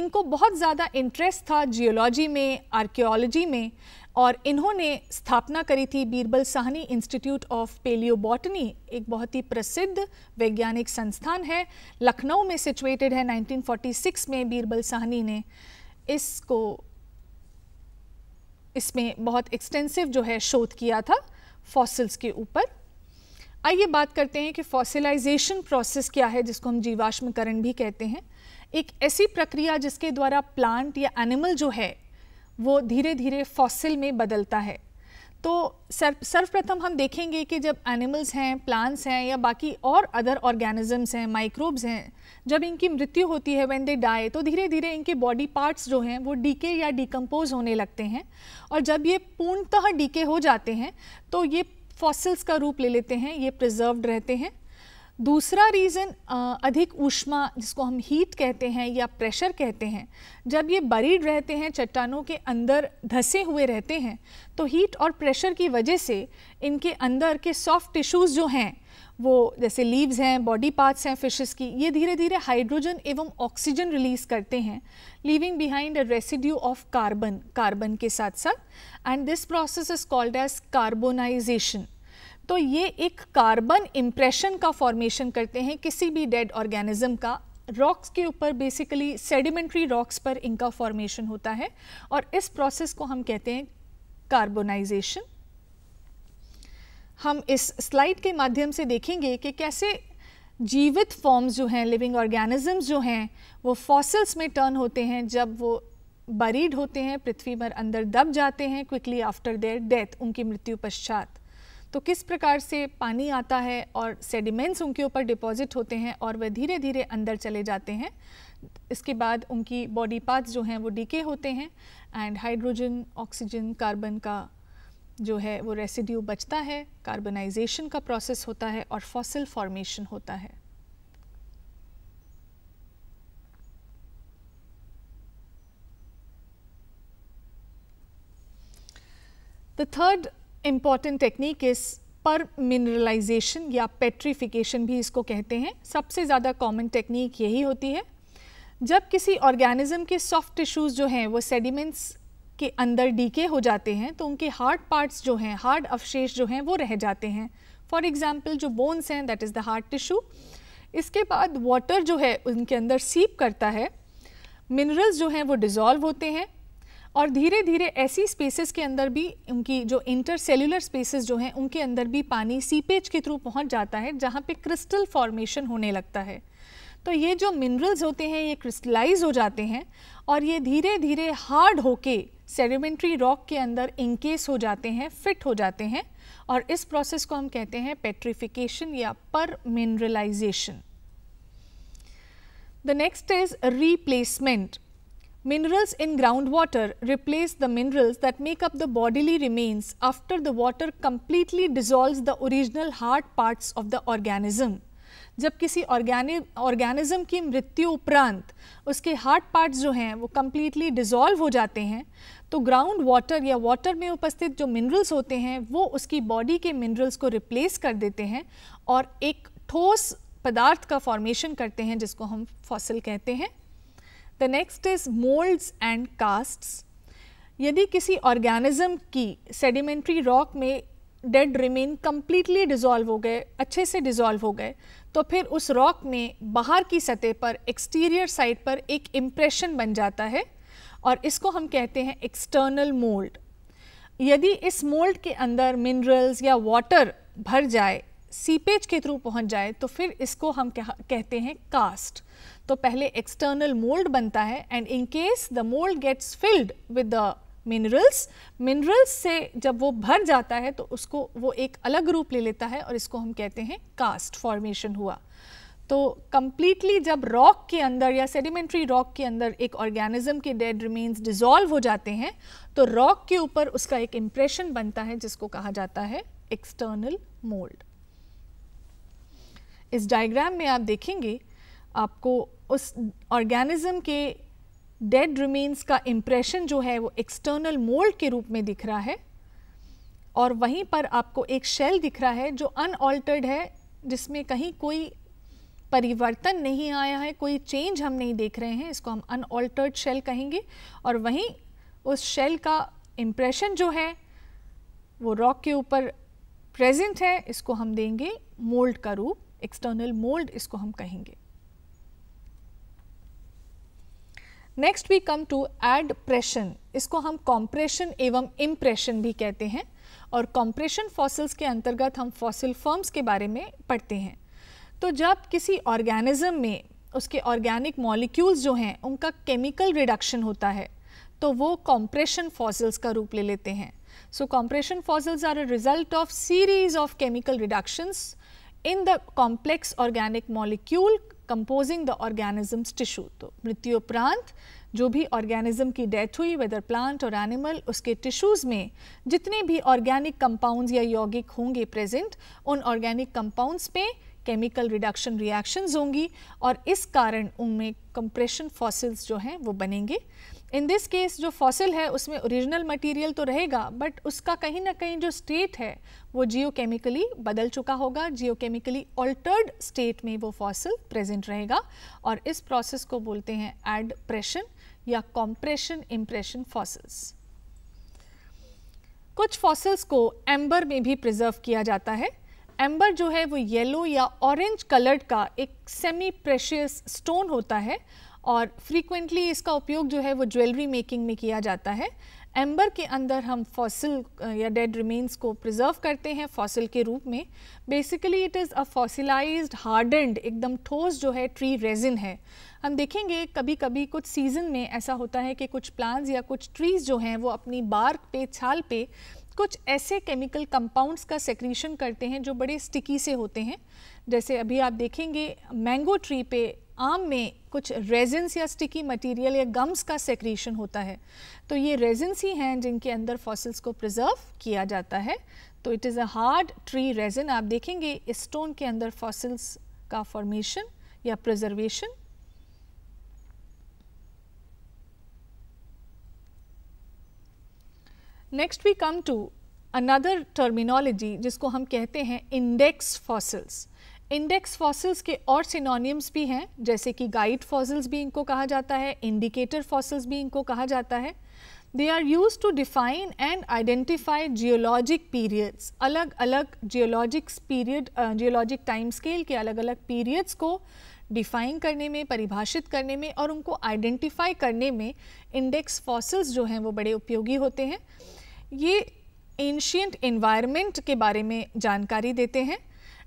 इनको बहुत ज़्यादा इंटरेस्ट था जियोलॉजी में आर्कियोलॉजी में और इन्होंने स्थापना करी थी Birbal Sahni institute of palaeobotany एक बहुत ही प्रसिद्ध वैज्ञानिक संस्थान है लखनऊ में सिचुएटेड है 1946 में बीरबल साहनी ने इसको इसमें बहुत एक्सटेंसिव जो है शोध किया था फॉसिल्स के ऊपर आइए बात करते हैं कि फॉसिलाइजेशन प्रोसेस क्या है जिसको हम जीवाश्मकरण भी कहते हैं एक ऐसी प्रक्रिया जिसके द्वारा प्लांट या एनिमल जो है वो धीरे धीरे फॉसिल में बदलता है तो सर्वप्रथम हम देखेंगे कि जब एनिमल्स हैं प्लांट्स हैं या बाकी और अदर ऑर्गेनिजम्स हैं माइक्रोब्स हैं जब इनकी मृत्यु होती है वेन दे डाए तो धीरे धीरे इनके बॉडी पार्ट्स जो हैं वो डीके या डिकम्पोज होने लगते हैं और जब ये पूर्णतः डीके हो जाते हैं तो ये फॉसिल्स का रूप ले लेते हैं ये प्रिजर्व्ड रहते हैं दूसरा रीज़न अधिक ऊष्मा जिसको हम हीट कहते हैं या प्रेशर कहते हैं जब ये बरीड रहते हैं चट्टानों के अंदर धसे हुए रहते हैं तो हीट और प्रेशर की वजह से इनके अंदर के सॉफ्ट टिश्यूज़ जो हैं वो जैसे लीव्स हैं बॉडी पार्ट्स हैं फिशेस की ये धीरे धीरे हाइड्रोजन एवं ऑक्सीजन रिलीज़ करते हैं leaving behind a residue of carbon carbon के साथ साथ and this process is called as carbonization तो ये एक कार्बन इम्प्रेशन का फॉर्मेशन करते हैं किसी भी डेड ऑर्गेनिज्म का रॉक्स के ऊपर बेसिकली सेडिमेंट्री रॉक्स पर इनका फॉर्मेशन होता है और इस प्रोसेस को हम कहते हैं कार्बोनाइजेशन हम इस स्लाइड के माध्यम से देखेंगे कि कैसे जीवित फॉर्म्स जो हैं लिविंग ऑर्गेनिजम्स जो हैं वो फॉसिल्स में टर्न होते हैं जब वो बरीड होते हैं पृथ्वी पर अंदर दब जाते हैं क्विकली आफ्टर देयर डेथ उनकी मृत्यु पश्चात तो किस प्रकार से पानी आता है और सेडिमेंट्स उनके ऊपर डिपॉजिट होते हैं और वह धीरे धीरे अंदर चले जाते हैं इसके बाद उनकी बॉडी पार्ट्स जो हैं वो डीके होते हैं एंड हाइड्रोजन ऑक्सीजन कार्बन का जो है वो रेसिड्यू बचता है कार्बनाइजेशन का प्रोसेस होता है और फॉसिल फॉर्मेशन होता है the third important technique is permineralization या पेट्रीफिकेशन भी इसको कहते हैं सबसे ज़्यादा कॉमन टेक्निक यही होती है जब किसी ऑर्गेनिज्म के सॉफ्ट टिश्यूज़ जो हैं वो सेडिमेंट्स के अंदर डीके हो जाते हैं तो उनके हार्ड पार्ट्स जो हैं हार्ड अवशेष जो हैं वो रह जाते हैं फॉर एग्ज़ाम्पल जो बोन्स हैं that is the hard tissue इसके बाद वाटर जो है उनके अंदर सीप करता है मिनरल्स जो हैं वो डिज़ोल्व होते हैं और धीरे धीरे ऐसी स्पेसेस के अंदर भी उनकी जो इंटरसेलुलर स्पेसेस जो हैं उनके अंदर भी पानी सीपेज के थ्रू पहुंच जाता है जहाँ पे क्रिस्टल फॉर्मेशन होने लगता है तो ये जो मिनरल्स होते हैं ये क्रिस्टलाइज हो जाते हैं और ये धीरे धीरे हार्ड होके सेडिमेंट्री रॉक के अंदर इंकेस हो जाते हैं फिट हो जाते हैं और इस प्रोसेस को हम कहते हैं पेट्रीफिकेशन या permineralization the next is replacement minerals in ground water replace the minerals that make up the bodily remains after the water completely dissolve the original hard part of the organism जब किसी ऑर्गेनि organism की मृत्यु उपरांत उसके heart parts जो हैं वो completely dissolve हो जाते हैं तो ग्राउंड वाटर या वाटर में उपस्थित जो मिनरल्स होते हैं वो उसकी बॉडी के मिनरल्स को रिप्लेस कर देते हैं और एक ठोस पदार्थ का फॉर्मेशन करते हैं जिसको हम फॉसिल कहते हैं the next is moulds and casts यदि किसी ऑर्गेनिज्म की सेडिमेंट्री रॉक में डेड रिमेन कम्प्लीटली डिजॉल्व हो गए अच्छे से डिज़ोल्व हो गए तो फिर उस रॉक में बाहर की सतह पर एक्सटीरियर साइड पर एक इम्प्रेशन बन जाता है और इसको हम कहते हैं एक्सटर्नल मोल्ड यदि इस मोल्ड के अंदर मिनरल्स या वाटर भर जाए सीपेज के थ्रू पहुंच जाए तो फिर इसको हम कह, कहते हैं कास्ट तो पहले एक्सटर्नल मोल्ड बनता है and in case the mould gets filled with the minerals minerals से जब वो भर जाता है तो उसको वो एक अलग रूप ले लेता है और इसको हम कहते हैं कास्ट फॉर्मेशन हुआ तो कम्प्लीटली जब रॉक के अंदर या सेडिमेंट्री रॉक के अंदर एक ऑर्गेनिज्म के डेड रिमेन्स डिजॉल्व हो जाते हैं तो रॉक के ऊपर उसका एक इम्प्रेशन बनता है जिसको कहा जाता है एक्सटर्नल मोल्ड इस डायग्राम में आप देखेंगे आपको उस ऑर्गेनिज्म के डेड रिमेन्स का इम्प्रेशन जो है वो एक्सटर्नल मोल्ड के रूप में दिख रहा है और वहीं पर आपको एक शेल दिख रहा है जो अनऑल्टर्ड है जिसमें कहीं कोई परिवर्तन नहीं आया है कोई चेंज हम नहीं देख रहे हैं इसको हम अनऑल्टर्ड शेल कहेंगे और वहीं उस शेल का इम्प्रेशन जो है वो रॉक के ऊपर प्रेजेंट है इसको हम देंगे मोल्ड का रूप एक्सटर्नल मोल्ड इसको हम कहेंगे next we come to adpression इसको हम कॉम्प्रेशन एवं इम्प्रेशन भी कहते हैं और कॉम्प्रेशन फॉसिल्स के अंतर्गत हम फॉसिल फर्म्स के बारे में पढ़ते हैं तो जब किसी ऑर्गेनिज्म में उसके ऑर्गेनिक मॉलिक्यूल्स जो हैं उनका केमिकल रिडक्शन होता है तो वो कॉम्प्रेशन फॉसिल्स का रूप ले लेते हैं so compression fossils are a result of series of chemical reductions in the complex organic molecule composing the organisms tissue तो मृत्युपरांत जो भी ऑर्गेनिज्म की डेथ हुई वेदर प्लांट और एनिमल उसके टिश्यूज़ में जितने भी ऑर्गेनिक कंपाउंड्स या यौगिक होंगे प्रेजेंट उन ऑर्गेनिक कंपाउंड्स में केमिकल रिडक्शन रिएक्शंस होंगी और इस कारण उनमें कंप्रेशन फॉसिल्स जो हैं वो बनेंगे इन दिस केस जो फॉसिल है उसमें ओरिजिनल मटेरियल तो रहेगा बट उसका कहीं ना कहीं जो स्टेट है वो जियोकेमिकली बदल चुका होगा जियोकेमिकली ऑल्टर्ड स्टेट में वो फॉसिल प्रेजेंट रहेगा और इस प्रोसेस को बोलते हैं एड प्रेशन या कॉम्प्रेशन इम्प्रेशन फॉसिल्स कुछ फॉसिल्स को एम्बर में भी प्रिजर्व किया जाता है एम्बर जो है वो येलो या ऑरेंज कलर्ड का एक सेमी प्रेशियस स्टोन होता है और फ्रीक्वेंटली इसका उपयोग जो है वो ज्वेलरी मेकिंग में किया जाता है एम्बर के अंदर हम फॉसिल या डेड रिमेन्स को प्रिजर्व करते हैं फॉसिल के रूप में basically it is a fossilize hardened एकदम ठोस जो है ट्री रेजिन है हम देखेंगे कभी कभी कुछ सीज़न में ऐसा होता है कि कुछ प्लांट्स या कुछ ट्रीज़ जो हैं वो अपनी बार्क पे छाल पे कुछ ऐसे केमिकल कंपाउंड्स का सेक्रीशन करते हैं जो बड़े स्टिकी से होते हैं जैसे अभी आप देखेंगे मैंगो ट्री पे आम में कुछ रेजेंस या स्टिकी मटेरियल या गम्स का सेक्रीशन होता है तो ये रेजेंस ही हैं जिनके अंदर फॉसिल्स को प्रिजर्व किया जाता है तो it is a hard tree resin आप देखेंगे स्टोन के अंदर फॉसिल्स का फॉर्मेशन या preservation next we come to another terminology जिसको हम कहते हैं इंडेक्स फॉसिल्स इंडेक्स फॉसिल्स के और सिनोनियम्स भी हैं जैसे कि गाइड फॉसिल्स भी इनको कहा जाता है इंडिकेटर फॉसिल्स भी इनको कहा जाता है they are use to define and identify geologic periods अलग अलग geologics period geologic time scale के अलग अलग पीरियड्स को डिफाइन करने में परिभाषित करने में और उनको आइडेंटिफाई करने में इंडेक्स फॉसिल्स जो हैं वो बड़े उपयोगी होते हैं ये एंशियंट इन्वायरमेंट के बारे में जानकारी देते हैं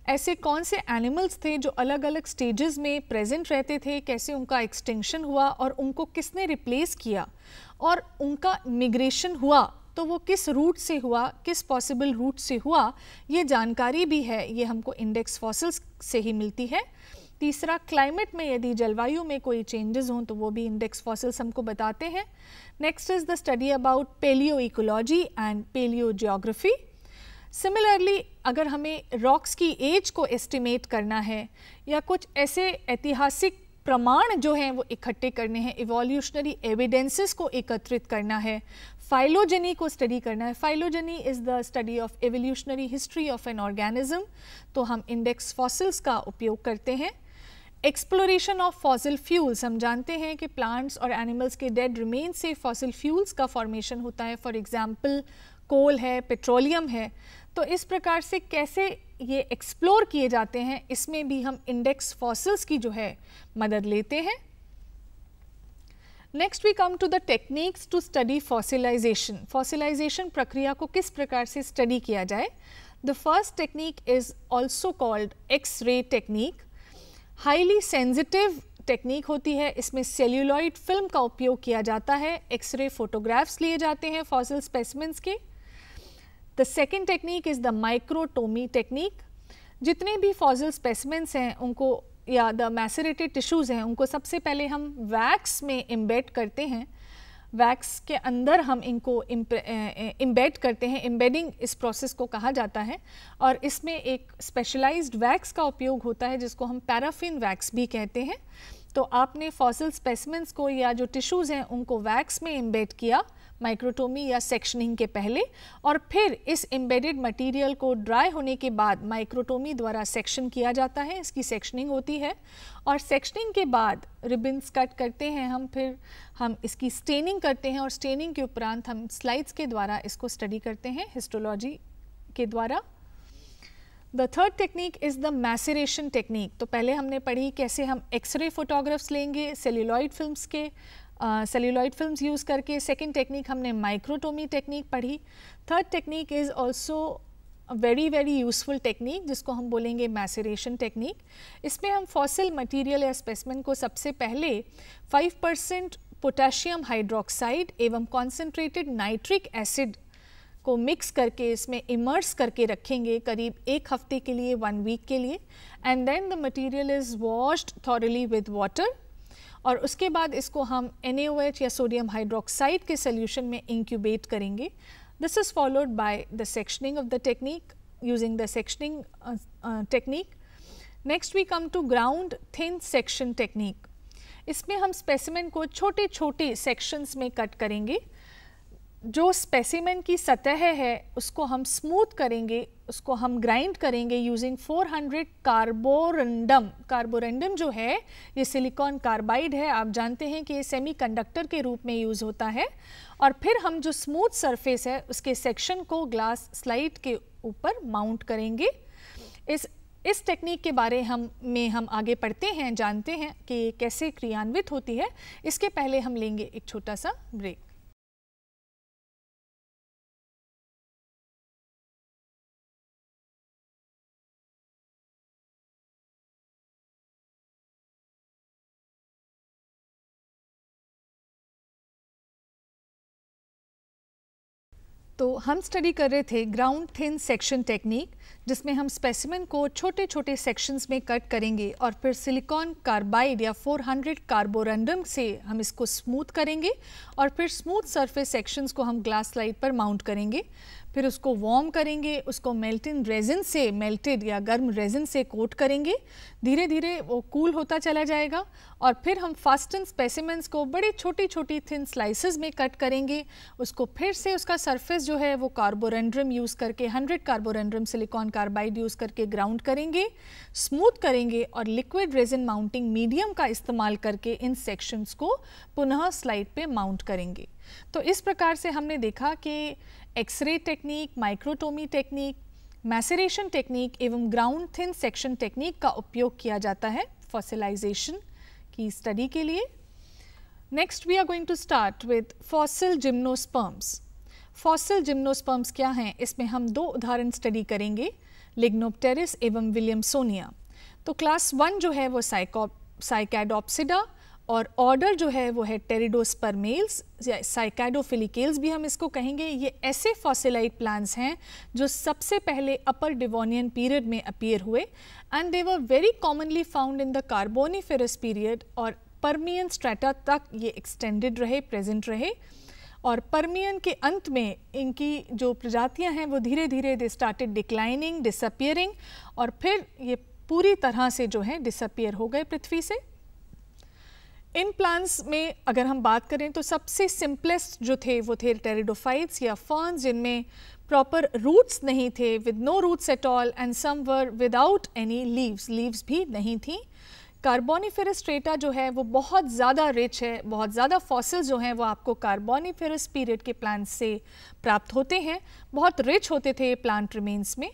ऐसे कौन से एनिमल्स थे जो अलग अलग स्टेजेस में प्रेजेंट रहते थे कैसे उनका एक्सटेंशन हुआ और उनको किसने रिप्लेस किया और उनका मिग्रेशन हुआ तो वो किस रूट से हुआ किस पॉसिबल रूट से हुआ ये जानकारी भी है ये हमको इंडेक्स फॉसिल्स से ही मिलती है तीसरा क्लाइमेट में यदि जलवायु में कोई चेंजेस हों तो वो भी इंडेक्स फॉसिल्स हमको बताते हैं next is the study about palaeoecology and palaeogeography similarly अगर हमें रॉक्स की एज को एस्टिमेट करना है या कुछ ऐसे ऐतिहासिक प्रमाण जो हैं वो इकट्ठे करने हैं इवोल्यूशनरी एविडेंसेस को एकत्रित करना है फाइलोजनी को स्टडी करना है phylogeny is the study of evolutionary history of an organism तो हम इंडेक्स फॉसिल्स का उपयोग करते हैं एक्सप्लोरेशन ऑफ फॉसिल फ्यूल्स हम जानते हैं कि प्लांट्स और एनिमल्स के डेड रिमेन से फॉसिल फ्यूल्स का फॉर्मेशन होता है फॉर एग्जाम्पल कोल है पेट्रोलियम है तो इस प्रकार से कैसे ये एक्सप्लोर किए जाते हैं इसमें भी हम इंडेक्स फॉसिल्स की जो है मदद लेते हैं next we come to the techniques to study fossilization fossilization प्रक्रिया को किस प्रकार से स्टडी किया जाए the first technique is also called x ray technique highly sensitive technique होती है इसमें सेल्यूलॉइड फिल्म का उपयोग किया जाता है एक्सरे फोटोग्राफ्स लिए जाते हैं फॉसिल स्पेसमेंट्स के the second technique is the microtomy technique जितने भी फॉसिल स्पेसिमेंट्स हैं उनको या द मैसरेटेड टिश्यूज़ हैं उनको सबसे पहले हम वैक्स में एम्बेड करते हैं वैक्स के अंदर हम इनको इम्बेड करते हैं इम्बेडिंग इस प्रोसेस को कहा जाता है और इसमें एक स्पेशलाइज्ड वैक्स का उपयोग होता है जिसको हम पैराफिन वैक्स भी कहते हैं तो आपने फॉसिल स्पेसिमेंट्स को या जो टिश्यूज़ हैं उनको वैक्स में इम्बेड किया माइक्रोटोमी या सेक्शनिंग के पहले और फिर इस एम्बेडेड मटेरियल को ड्राई होने के बाद माइक्रोटोमी द्वारा सेक्शन किया जाता है इसकी सेक्शनिंग होती है और सेक्शनिंग के बाद रिबिन्स कट करते हैं हम फिर हम इसकी स्टेनिंग करते हैं और स्टेनिंग के उपरांत हम स्लाइड्स के द्वारा इसको स्टडी करते हैं हिस्टोलॉजी के द्वारा the third technique is the maceration technique तो पहले हमने पढ़ी कैसे हम एक्सरे फोटोग्राफ्स लेंगे सेल्यूलॉइड फिल्म्स के सेल्यूलॉइड फिल्म यूज़ करके सेकेंड टेक्निक हमने माइक्रोटोमी टेक्निक पढ़ी third technique is also very very useful technique जिसको हम बोलेंगे मैसेरेशन टेक्निक इसमें हम फॉसिल मटीरियल या स्पेसमिन को सबसे पहले 5 परसेंट पोटाशियम हाइड्रोक्साइड एवं कॉन्सेंट्रेटेड नाइट्रिक एसिड को मिक्स करके इसमें इमर्स करके रखेंगे करीब एक हफ्ते के लिए वन वीक के लिए and then the material is washed thoroughly with water और उसके बाद इसको हम एन या सोडियम हाइड्रोक्साइड के सोल्यूशन में इंक्यूबेट करेंगे this is followed by the sectioning of the technique using the sectioning technique next we come to ground thin section technique इसमें हम स्पेसिमेंट को छोटे छोटे सेक्शंस में कट करेंगे जो स्पेसिमेन की सतह है उसको हम स्मूथ करेंगे उसको हम ग्राइंड करेंगे यूजिंग 400 कार्बोरेंडम कार्बोरेंडम जो है ये सिलिकॉन कार्बाइड है आप जानते हैं कि ये सेमीकंडक्टर के रूप में यूज़ होता है और फिर हम जो स्मूथ सरफेस है उसके सेक्शन को ग्लास स्लाइड के ऊपर माउंट करेंगे इस इस टेक्निक के बारे हम में हम आगे पढ़ते हैं जानते हैं कि कैसे क्रियान्वित होती है इसके पहले हम लेंगे एक छोटा सा ब्रेक तो हम स्टडी कर रहे थे ग्राउंड थिन सेक्शन टेक्निक जिसमें हम स्पेसिमेन को छोटे छोटे सेक्शंस में कट करेंगे और फिर सिलिकॉन कार्बाइड या 400 कार्बोरेंडम से हम इसको स्मूथ करेंगे और फिर स्मूथ सरफेस सेक्शंस को हम ग्लास स्लाइड पर माउंट करेंगे फिर उसको वार्म करेंगे उसको मेल्टिन रेजिन से मेल्टेड या गर्म रेजिन से कोट करेंगे धीरे धीरे वो कूल होता चला जाएगा और फिर हम फास्टन स्पेसिमेंट्स को बड़े छोटी छोटी थिन स्लाइसेस में कट करेंगे उसको फिर से उसका सरफेस जो है वो कार्बोरेंड्रम यूज़ करके 100 कार्बोरेंड्रम सिलिकॉन कार्बाइड यूज़ करके ग्राउंड करेंगे स्मूथ करेंगे और लिक्विड रेजिन माउंटिंग मीडियम का इस्तेमाल करके इन सेक्शंस को पुनः स्लाइड पर माउंट करेंगे तो इस प्रकार से हमने देखा कि x ray technique microtomy technique maceration technique एवं ग्राउंड थिन सेक्शन टेक्निक का उपयोग किया जाता है फॉसिलाइजेशन की स्टडी के लिए next we are going to start with fossil gymnosperms fossil gymnosperms क्या हैं इसमें हम दो उदाहरण स्टडी करेंगे लिग्नोपटेरिस एवं विलियमसोनिया तो क्लास वन जो है वो साइको साइकेडोप्सिडा और ऑर्डर जो है वो है टेरिडोस्पर्मेल्स या साइकैडोफिलिकेल्स भी हम इसको कहेंगे ये ऐसे फॉसिलाइट प्लांट्स हैं जो सबसे पहले अपर डिवोनियन पीरियड में अपीयर हुए and they were very commonly found in the Carboniferous period और परमियन स्ट्रेटा तक ये एक्सटेंडेड रहे प्रेजेंट रहे और परमियन के अंत में इनकी जो प्रजातियां हैं वो धीरे धीरे दे स्टार्टेड डिक्लाइनिंग डिसअपियरिंग और फिर ये पूरी तरह से जो है डिसअपियर हो गए पृथ्वी से इन प्लांट्स में अगर हम बात करें तो सबसे सिंपलेस्ट जो थे वो थे टेरिडोफाइट्स या फर्न्स जिनमें प्रॉपर रूट्स नहीं थे with no roots at all and some were without any leaves leaves भी नहीं थी कार्बोनीफेरस स्ट्रेटा जो है वो बहुत ज़्यादा रिच है बहुत ज़्यादा फॉसिल जो हैं वो आपको कार्बोनीफेरस पीरियड के प्लांट्स से प्राप्त होते हैं बहुत रिच होते थे ये प्लांट रिमेन्स में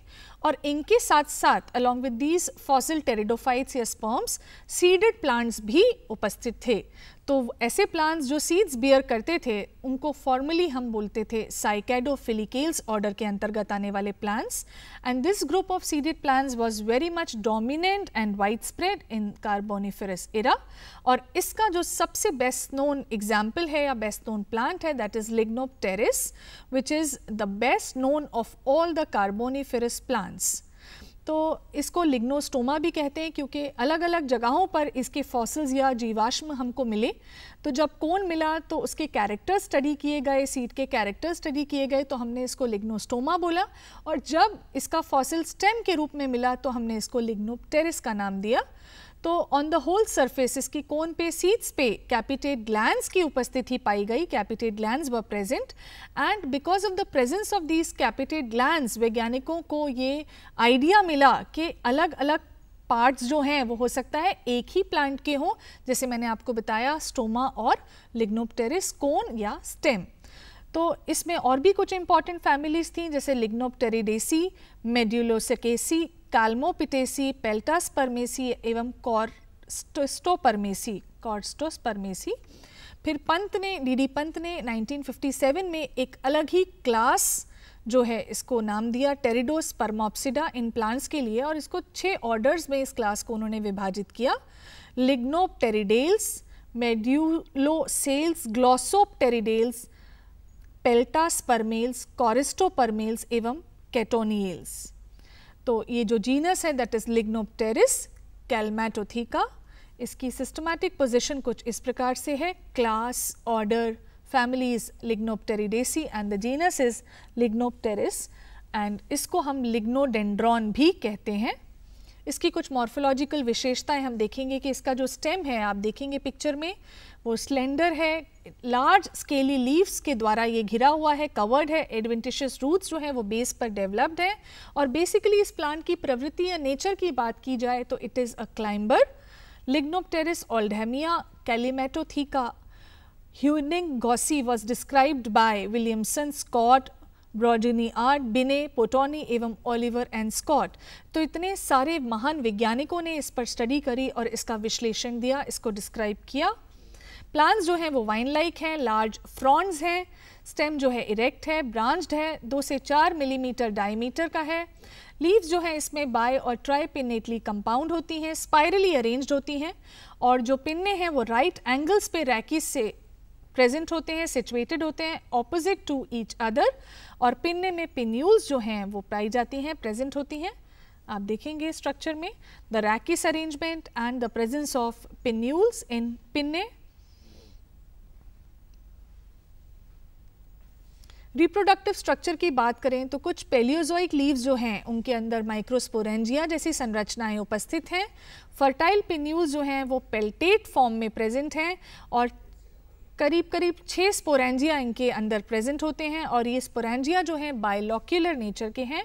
और इनके साथ साथ along with these fossil pteridophytes या स्पर्म्स सीडेड प्लांट्स भी उपस्थित थे तो ऐसे प्लांट्स जो सीड्स बियर करते थे उनको फॉर्मली हम बोलते थे साइकेडोफिलिकेल्स ऑर्डर के अंतर्गत आने वाले plants and this group of seeded plants was very much dominant and wide spread in Carboniferous era और इसका जो सबसे बेस्ट नोन एग्जाम्पल है या बेस्ट नोन प्लांट है that is Lyginopteris which is the best known of all the Carboniferous plant plants तो इसको लिग्नोस्टोमा भी कहते हैं क्योंकि अलग अलग जगहों पर इसके फॉसिल्स या जीवाश्म हमको मिले तो जब कौन मिला तो उसके कैरेक्टर स्टडी किए गए सीट के कैरेक्टर स्टडी किए गए तो हमने इसको लिग्नोस्टोमा बोला और जब इसका फॉसिल स्टेम के रूप में मिला तो हमने इसको लिग्नोप्टेरिस का नाम दिया तो ऑन द होल सरफेस इसकी कोन पे सीट्स पे कैपिटेड ग्लैंड की उपस्थिति पाई गई कैपिटेड ग्लैंड व present and because of the presence of these capitate gland वैज्ञानिकों को ये आइडिया मिला कि अलग अलग पार्ट्स जो हैं वो हो सकता है एक ही प्लांट के हों जैसे मैंने आपको बताया स्टोमा और लिग्नोपटेरिस कोन या स्टेम तो इसमें और भी कुछ इंपॉर्टेंट फैमिलीज थी जैसे लिग्नोपटेरिडेसी मेड्यूलोसकेसी काल्मोपिटेसी पेल्टास परमेसी एवं कॉर्स्टोस्टोपरमेसी कॉर्स्टोस्परमेसी फिर पंत ने डीडी पंत ने 1957 में एक अलग ही क्लास जो है इसको नाम दिया टेरिडोस परमॉप्सिडा इन प्लांट्स के लिए और इसको छः ऑर्डर्स में इस क्लास को उन्होंने विभाजित किया लिग्नोप टेरिडेल्स मेड्यूलोसेल्स ग्लॉसोप टेरिडेल्स पेल्टास्परमेल्स कॉरिस्टोपरमेल्स एवं कैटोनियल्स तो ये जो जीनस है दैट इज़ लिग्नोप्टेरिस कैलमेटोथीका इसकी सिस्टमैटिक पोजिशन कुछ इस प्रकार से है class order families Lyginopteridaceae and the genus is Lyginopteris and इसको हम लिग्नोडेंड्रॉन भी कहते हैं इसकी कुछ मॉर्फोलॉजिकल विशेषताएं हम देखेंगे कि इसका जो स्टेम है आप देखेंगे पिक्चर में वो स्लेंडर है लार्ज स्केली लीव्स के द्वारा ये घिरा हुआ है कवर्ड है एडवेंटिशियस रूट्स जो है वो बेस पर डेवलप्ड है और बेसिकली इस प्लांट की प्रवृत्ति या नेचर की बात की जाए तो it is a climber Lyginopteris oldhamia Calymmatotheca hoeninghausii was described by Williamson Scott Brongniart Binney Potonie एवं ओलिवर एंड स्कॉट तो इतने सारे महान वैज्ञानिकों ने इस पर स्टडी करी और इसका विश्लेषण दिया इसको डिस्क्राइब किया प्लांट्स जो हैं वो वाइन लाइक हैं लार्ज फ्रॉन्स हैं स्टेम जो है इरेक्ट है ब्रांच्ड है दो से चार मिलीमीटर डायमीटर का है लीव्स जो है इसमें बाय और ट्राई पिनेटली कंपाउंड होती हैं स्पायरली अरेंज्ड होती हैं और जो पिन्ने हैं वो राइट एंगल्स पे रैकिस से प्रेजेंट होते हैं सिचुएटेड होते हैं ऑपोजिट टू ईच अदर और पिन्ने में पिन्यूल्स जो हैं वो पाई जाती हैं प्रेजेंट होती हैं आप देखेंगे स्ट्रक्चर में the rachis arrangement and the presence of pinnules in pinnae reproductive structure की बात करें तो कुछ पेलियोजोइक लीव्स जो हैं उनके अंदर माइक्रोस्पोरेंजिया जैसी संरचनाएं उपस्थित हैं फर्टाइल पिन्यूल्स जो हैं वो पेल्टेट फॉर्म में प्रेजेंट हैं और करीब करीब छः स्पोरेंजिया इनके अंदर प्रेजेंट होते हैं और ये स्पोरेंजिया जो हैं बायोलॉक्यूलर नेचर के हैं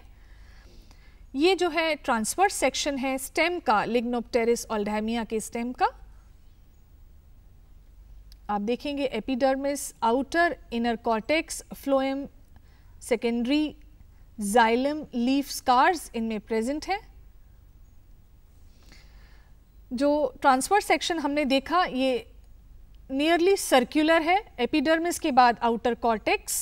ये जो है ट्रांसफर सेक्शन है स्टेम का लिग्नोपटेरिस ऑल्डामिया के स्टेम का आप देखेंगे epidermis outer inner cortex phloem secondary xylem leaf scars इनमें प्रेजेंट हैं जो ट्रांसफर सेक्शन हमने देखा ये नियरली सर्क्यूलर है एपिडर्मिस के बाद आउटर कॉर्टेक्स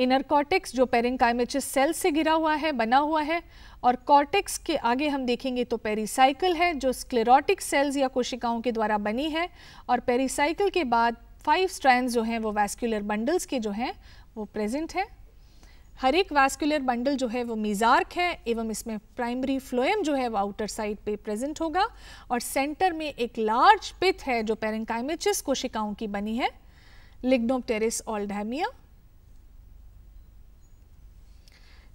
इनर कॉर्टेक्स जो पेरिंकाइमेचिस सेल से घिरा हुआ है बना हुआ है और कॉर्टेक्स के आगे हम देखेंगे तो पेरीसाइकिल है जो स्क्लेरोटिक सेल्स या कोशिकाओं के द्वारा बनी है और पेरीसाइकिल के बाद फाइव स्ट्रैंड जो हैं वो वैस्कुलर बंडल्स के जो हैं वो प्रेजेंट हैं हर एक वैस्कुलर बंडल जो है वो मीजार्क है एवं इसमें प्राइमरी फ्लोएम जो है वो आउटर साइड पे प्रेजेंट होगा और सेंटर में एक लार्ज पिथ है जो पेरेंकाइमेचिस कोशिकाओं की बनी है लिग्नोपटेरिस ऑल्डहेमिया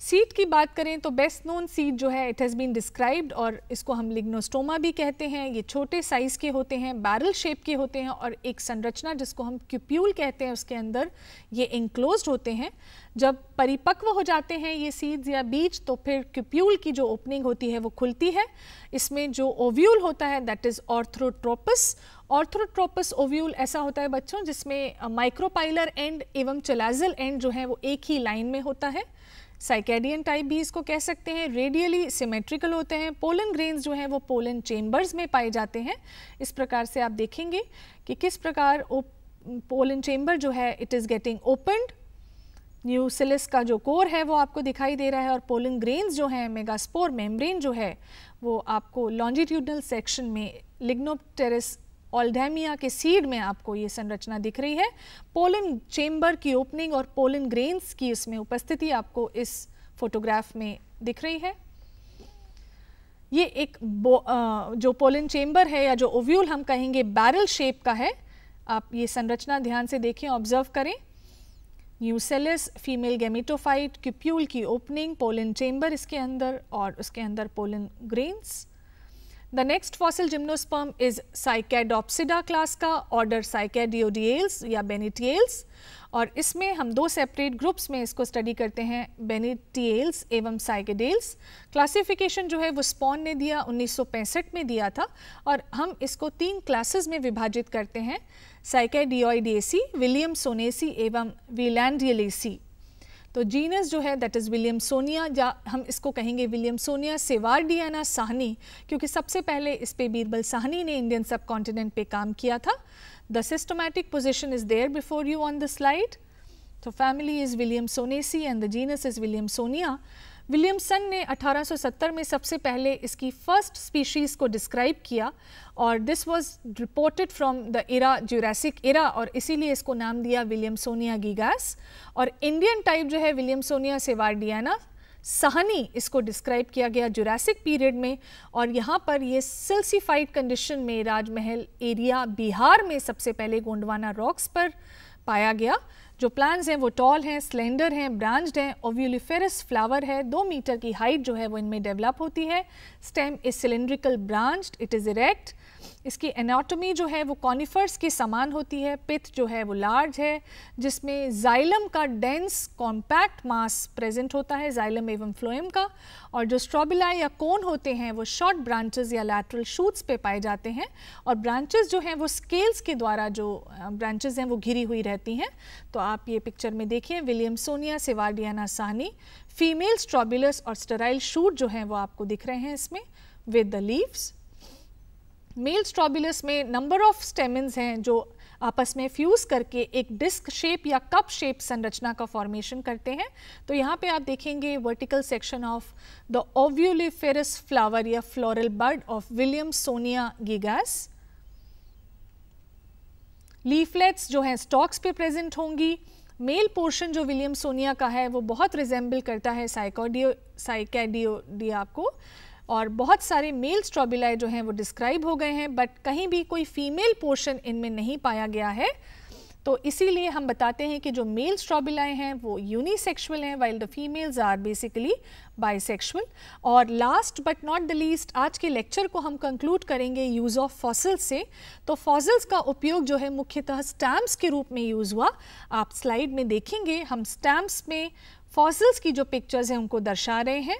सीट की बात करें तो बेस्ट नोन सीट जो है इट हैज़ बीन डिस्क्राइब्ड और इसको हम लिग्नोस्टोमा भी कहते हैं ये छोटे साइज़ के होते हैं बैरल शेप के होते हैं और एक संरचना जिसको हम क्यूप्यूल कहते हैं उसके अंदर ये इंक्लोज होते हैं जब परिपक्व हो जाते हैं ये सीड्स या बीज तो फिर क्यूप्यूल की जो ओपनिंग होती है वो खुलती है इसमें जो ओव्यूल होता है that is orthotropous orthotropous ovule ऐसा होता है बच्चों जिसमें माइक्रोपाइलर एंड एवं चलाजल एंड जो है वो एक ही लाइन में होता है साइकेडियन टाइप भी इसको कह सकते हैं रेडियली सिमेट्रिकल होते हैं पोलन ग्रेन्स जो हैं वो पोलन चेम्बर्स में पाए जाते हैं इस प्रकार से आप देखेंगे कि किस प्रकार पोलन चेम्बर जो है it is getting opened nucellus का जो कोर है वो आपको दिखाई दे रहा है और पोलन ग्रेन्स जो हैं मेगास्पोर मेम्ब्रेन जो है वो आपको लॉन्जिट्यूडनल सेक्शन में लिग्नोटेरिस ऑल्डेमिया के सीड में आपको ये संरचना दिख रही है पोलन चेम्बर की ओपनिंग और पोलन ग्रेन्स की इसमें उपस्थिति आपको इस फोटोग्राफ में दिख रही है ये एक जो पोलन चेम्बर है या जो ओव्यूल हम कहेंगे बैरल शेप का है आप ये संरचना ध्यान से देखें ऑब्जर्व करें न्यूसेलिस फीमेल गेमिटोफाइट क्यूप्यूल की ओपनिंग पोलन चेम्बर इसके अंदर और उसके अंदर pollen grains the next fossil gymnosperm is Cycadopsida class का ऑर्डर साइकेडियोडियल्स या बेनिटियल्स और इसमें हम दो सेपरेट ग्रुप्स में इसको स्टडी करते हैं बेनिटियल्स एवं साइकेडेल्स क्लासिफिकेशन जो है वो स्पॉन ने दिया 1965 में दिया था और हम इसको तीन क्लासेस में विभाजित करते हैं साइकेडियोइडेसी विलियम सोनेसी एवं वीलैंडियलेसी तो जीनस जो है दैट इज़ विलियम सोनिया या हम इसको कहेंगे विलियम सोनिया डियाना साहनी क्योंकि सबसे पहले इस पे बीरबल साहनी ने इंडियन सब कॉन्टिनेंट पे काम किया था the systematic position is there before you on the slide तो family is Williamsoniaceae and the genus is Williamsonia Williamson ने 1870 में सबसे पहले इसकी फर्स्ट स्पीशीज़ को डिस्क्राइब किया और this was reported from the era Jurassic era और इसीलिए इसको नाम दिया विलियमसोनिया गीगास और इंडियन टाइप जो है विलियमसोनिया सेवारडियाना सहनी इसको डिस्क्राइब किया गया जुरासिक पीरियड में और यहाँ पर ये सिल्सीफाइड कंडीशन में राजमहल एरिया बिहार में सबसे पहले गोंडवाना रॉक्स पर पाया गया जो प्लांट्स हैं वो टॉल हैं स्लेंडर हैं ब्रांच्ड हैं ओव्यूलिफेरस फ्लावर है दो मीटर की हाइट जो है वो इनमें डेवलप होती है stem is cylindrical branched it is erect इसकी एनाटॉमी जो है वो कॉनिफर्स के समान होती है पिथ जो है वो लार्ज है जिसमें जाइलम का डेंस कॉम्पैक्ट मास प्रेजेंट होता है जाइलम एवं फ्लोएम का और जो स्ट्रॉबिला या कोन होते हैं वो शॉर्ट ब्रांचेस या लैटरल शूट्स पे पाए जाते हैं और ब्रांचेस जो हैं वो स्केल्स के द्वारा जो ब्रांचेज हैं वो घिरी हुई रहती हैं तो आप ये पिक्चर में देखिए Williamsonia sewardiana Sahni female strobilus और स्टराइल शूट जो हैं वो आपको दिख रहे हैं इसमें with the leaves male strobilus में नंबर ऑफ स्टेमिन्स हैं जो आपस में फ्यूज़ करके एक डिस्क शेप या कप शेप संरचना का फॉर्मेशन करते हैं तो यहाँ पे आप देखेंगे vertical section of the ovuliferous flower या floral bud of Williamsonia gigas leaflets जो हैं स्टॉक्स पे प्रेजेंट होंगी मेल पोर्शन जो विलियम सोनिया का है वो बहुत रिजेंबल करता है साइकोडियो साइकेडियोडिया को और बहुत सारे मेल स्ट्रॉबिलाई जो हैं वो डिस्क्राइब हो गए हैं बट कहीं भी कोई फीमेल पोर्शन इनमें नहीं पाया गया है तो इसीलिए हम बताते हैं कि जो मेल स्ट्रॉबिलाई हैं वो यूनिसेक्शुअल हैं while the females are basically bisexual और last but not the least आज के लेक्चर को हम कंक्लूड करेंगे यूज़ ऑफ फॉसल्स से तो फॉसल्स का उपयोग जो है मुख्यतः स्टैम्प्स के रूप में यूज़ हुआ आप स्लाइड में देखेंगे हम स्टैम्प्स में फॉसल्स की जो पिक्चर्स हैं उनको दर्शा रहे हैं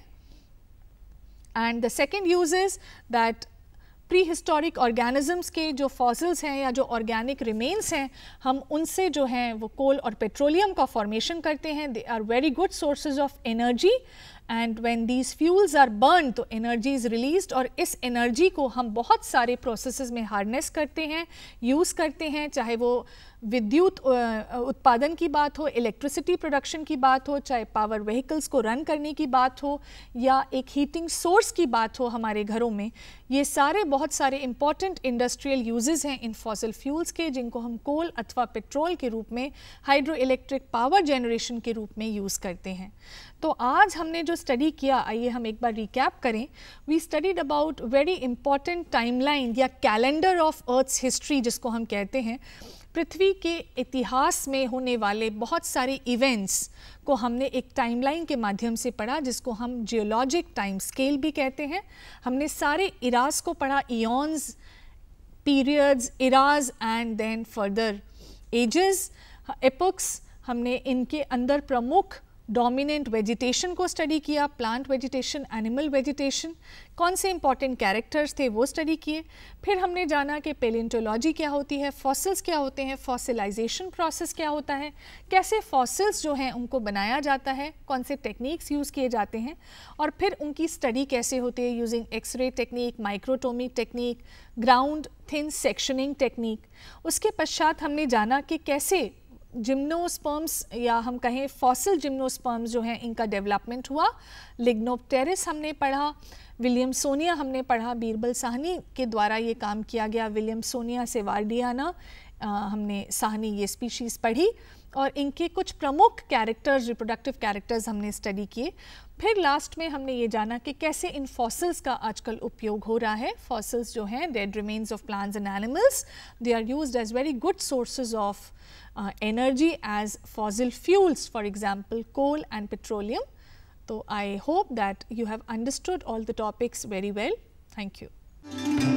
and the second use is that pre historic organisms के जो फॉसिल्स हैं या जो ऑर्गेनिक रिमेन्स हैं हम उनसे जो हैं वो कोल और पेट्रोलियम का फॉर्मेशन करते हैं they are very good sources of energy and when these fuels are burn तो एनर्जी इज़ रिलीज और इस एनर्जी को हम बहुत सारे प्रोसेस में हार्नेस करते हैं यूज़ करते हैं चाहे वो विद्युत उत्पादन की बात हो इलेक्ट्रिसिटी प्रोडक्शन की बात हो चाहे पावर व्हीकल्स को रन करने की बात हो या एक हीटिंग सोर्स की बात हो हमारे घरों में ये सारे बहुत सारे इम्पॉर्टेंट इंडस्ट्रियल यूजेस हैं इन फॉसिल फ्यूल्स के जिनको हम कोल अथवा पेट्रोल के रूप में हाइड्रो इलेक्ट्रिक पावर जनरेशन के रूप में यूज़ करते हैं तो आज हमने जो स्टडी किया आइए हम एक बार रिकैप करें we studied about very important timeline या कैलेंडर ऑफ अर्थ्स हिस्ट्री जिसको हम कहते हैं पृथ्वी के इतिहास में होने वाले बहुत सारे इवेंट्स को हमने एक टाइमलाइन के माध्यम से पढ़ा जिसको हम जियोलॉजिक टाइम स्केल भी कहते हैं हमने सारे इराज को पढ़ा eons periods eras and then further ages epochs हमने इनके अंदर प्रमुख डोमिनेंट वेजिटेशन को स्टडी किया प्लांट वेजिटेशन एनिमल वेजिटेशन कौन से इंपॉर्टेंट कैरेक्टर्स थे वो स्टडी किए फिर हमने जाना कि पेलेंटोलॉजी क्या होती है फॉसिल्स क्या होते हैं फॉसिलाइजेशन प्रोसेस क्या होता है कैसे फॉसिल्स जो हैं उनको बनाया जाता है कौन से टेक्निक्स यूज़ किए जाते हैं और फिर उनकी स्टडी कैसे होती है using x ray technique microtomic technique ground thin sectioning technique उसके पश्चात हमने जाना कि कैसे जिम्नोस्पर्म्स या हम कहें फॉसिल जिम्नोस्पर्म्स जो हैं इनका डेवलपमेंट हुआ लिग्नोपटेरिस हमने पढ़ा विलियम सोनिया हमने पढ़ा बीरबल साहनी के द्वारा ये काम किया गया विलियम सोनिया से वार्डियाना हमने साहनी ये स्पीशीज़ पढ़ी और इनके कुछ प्रमुख कैरेक्टर्स रिप्रोडक्टिव कैरेक्टर्स हमने स्टडी किए फिर लास्ट में हमने ये जाना कि कैसे इन फॉसिल्स का आजकल उपयोग हो रहा है फॉसिल्स जो हैं dead remains of plants and animals they are use as very good sources of energy as fossil fuels for example coal and petroleum तो I hope that you have understood all the topics very well thank you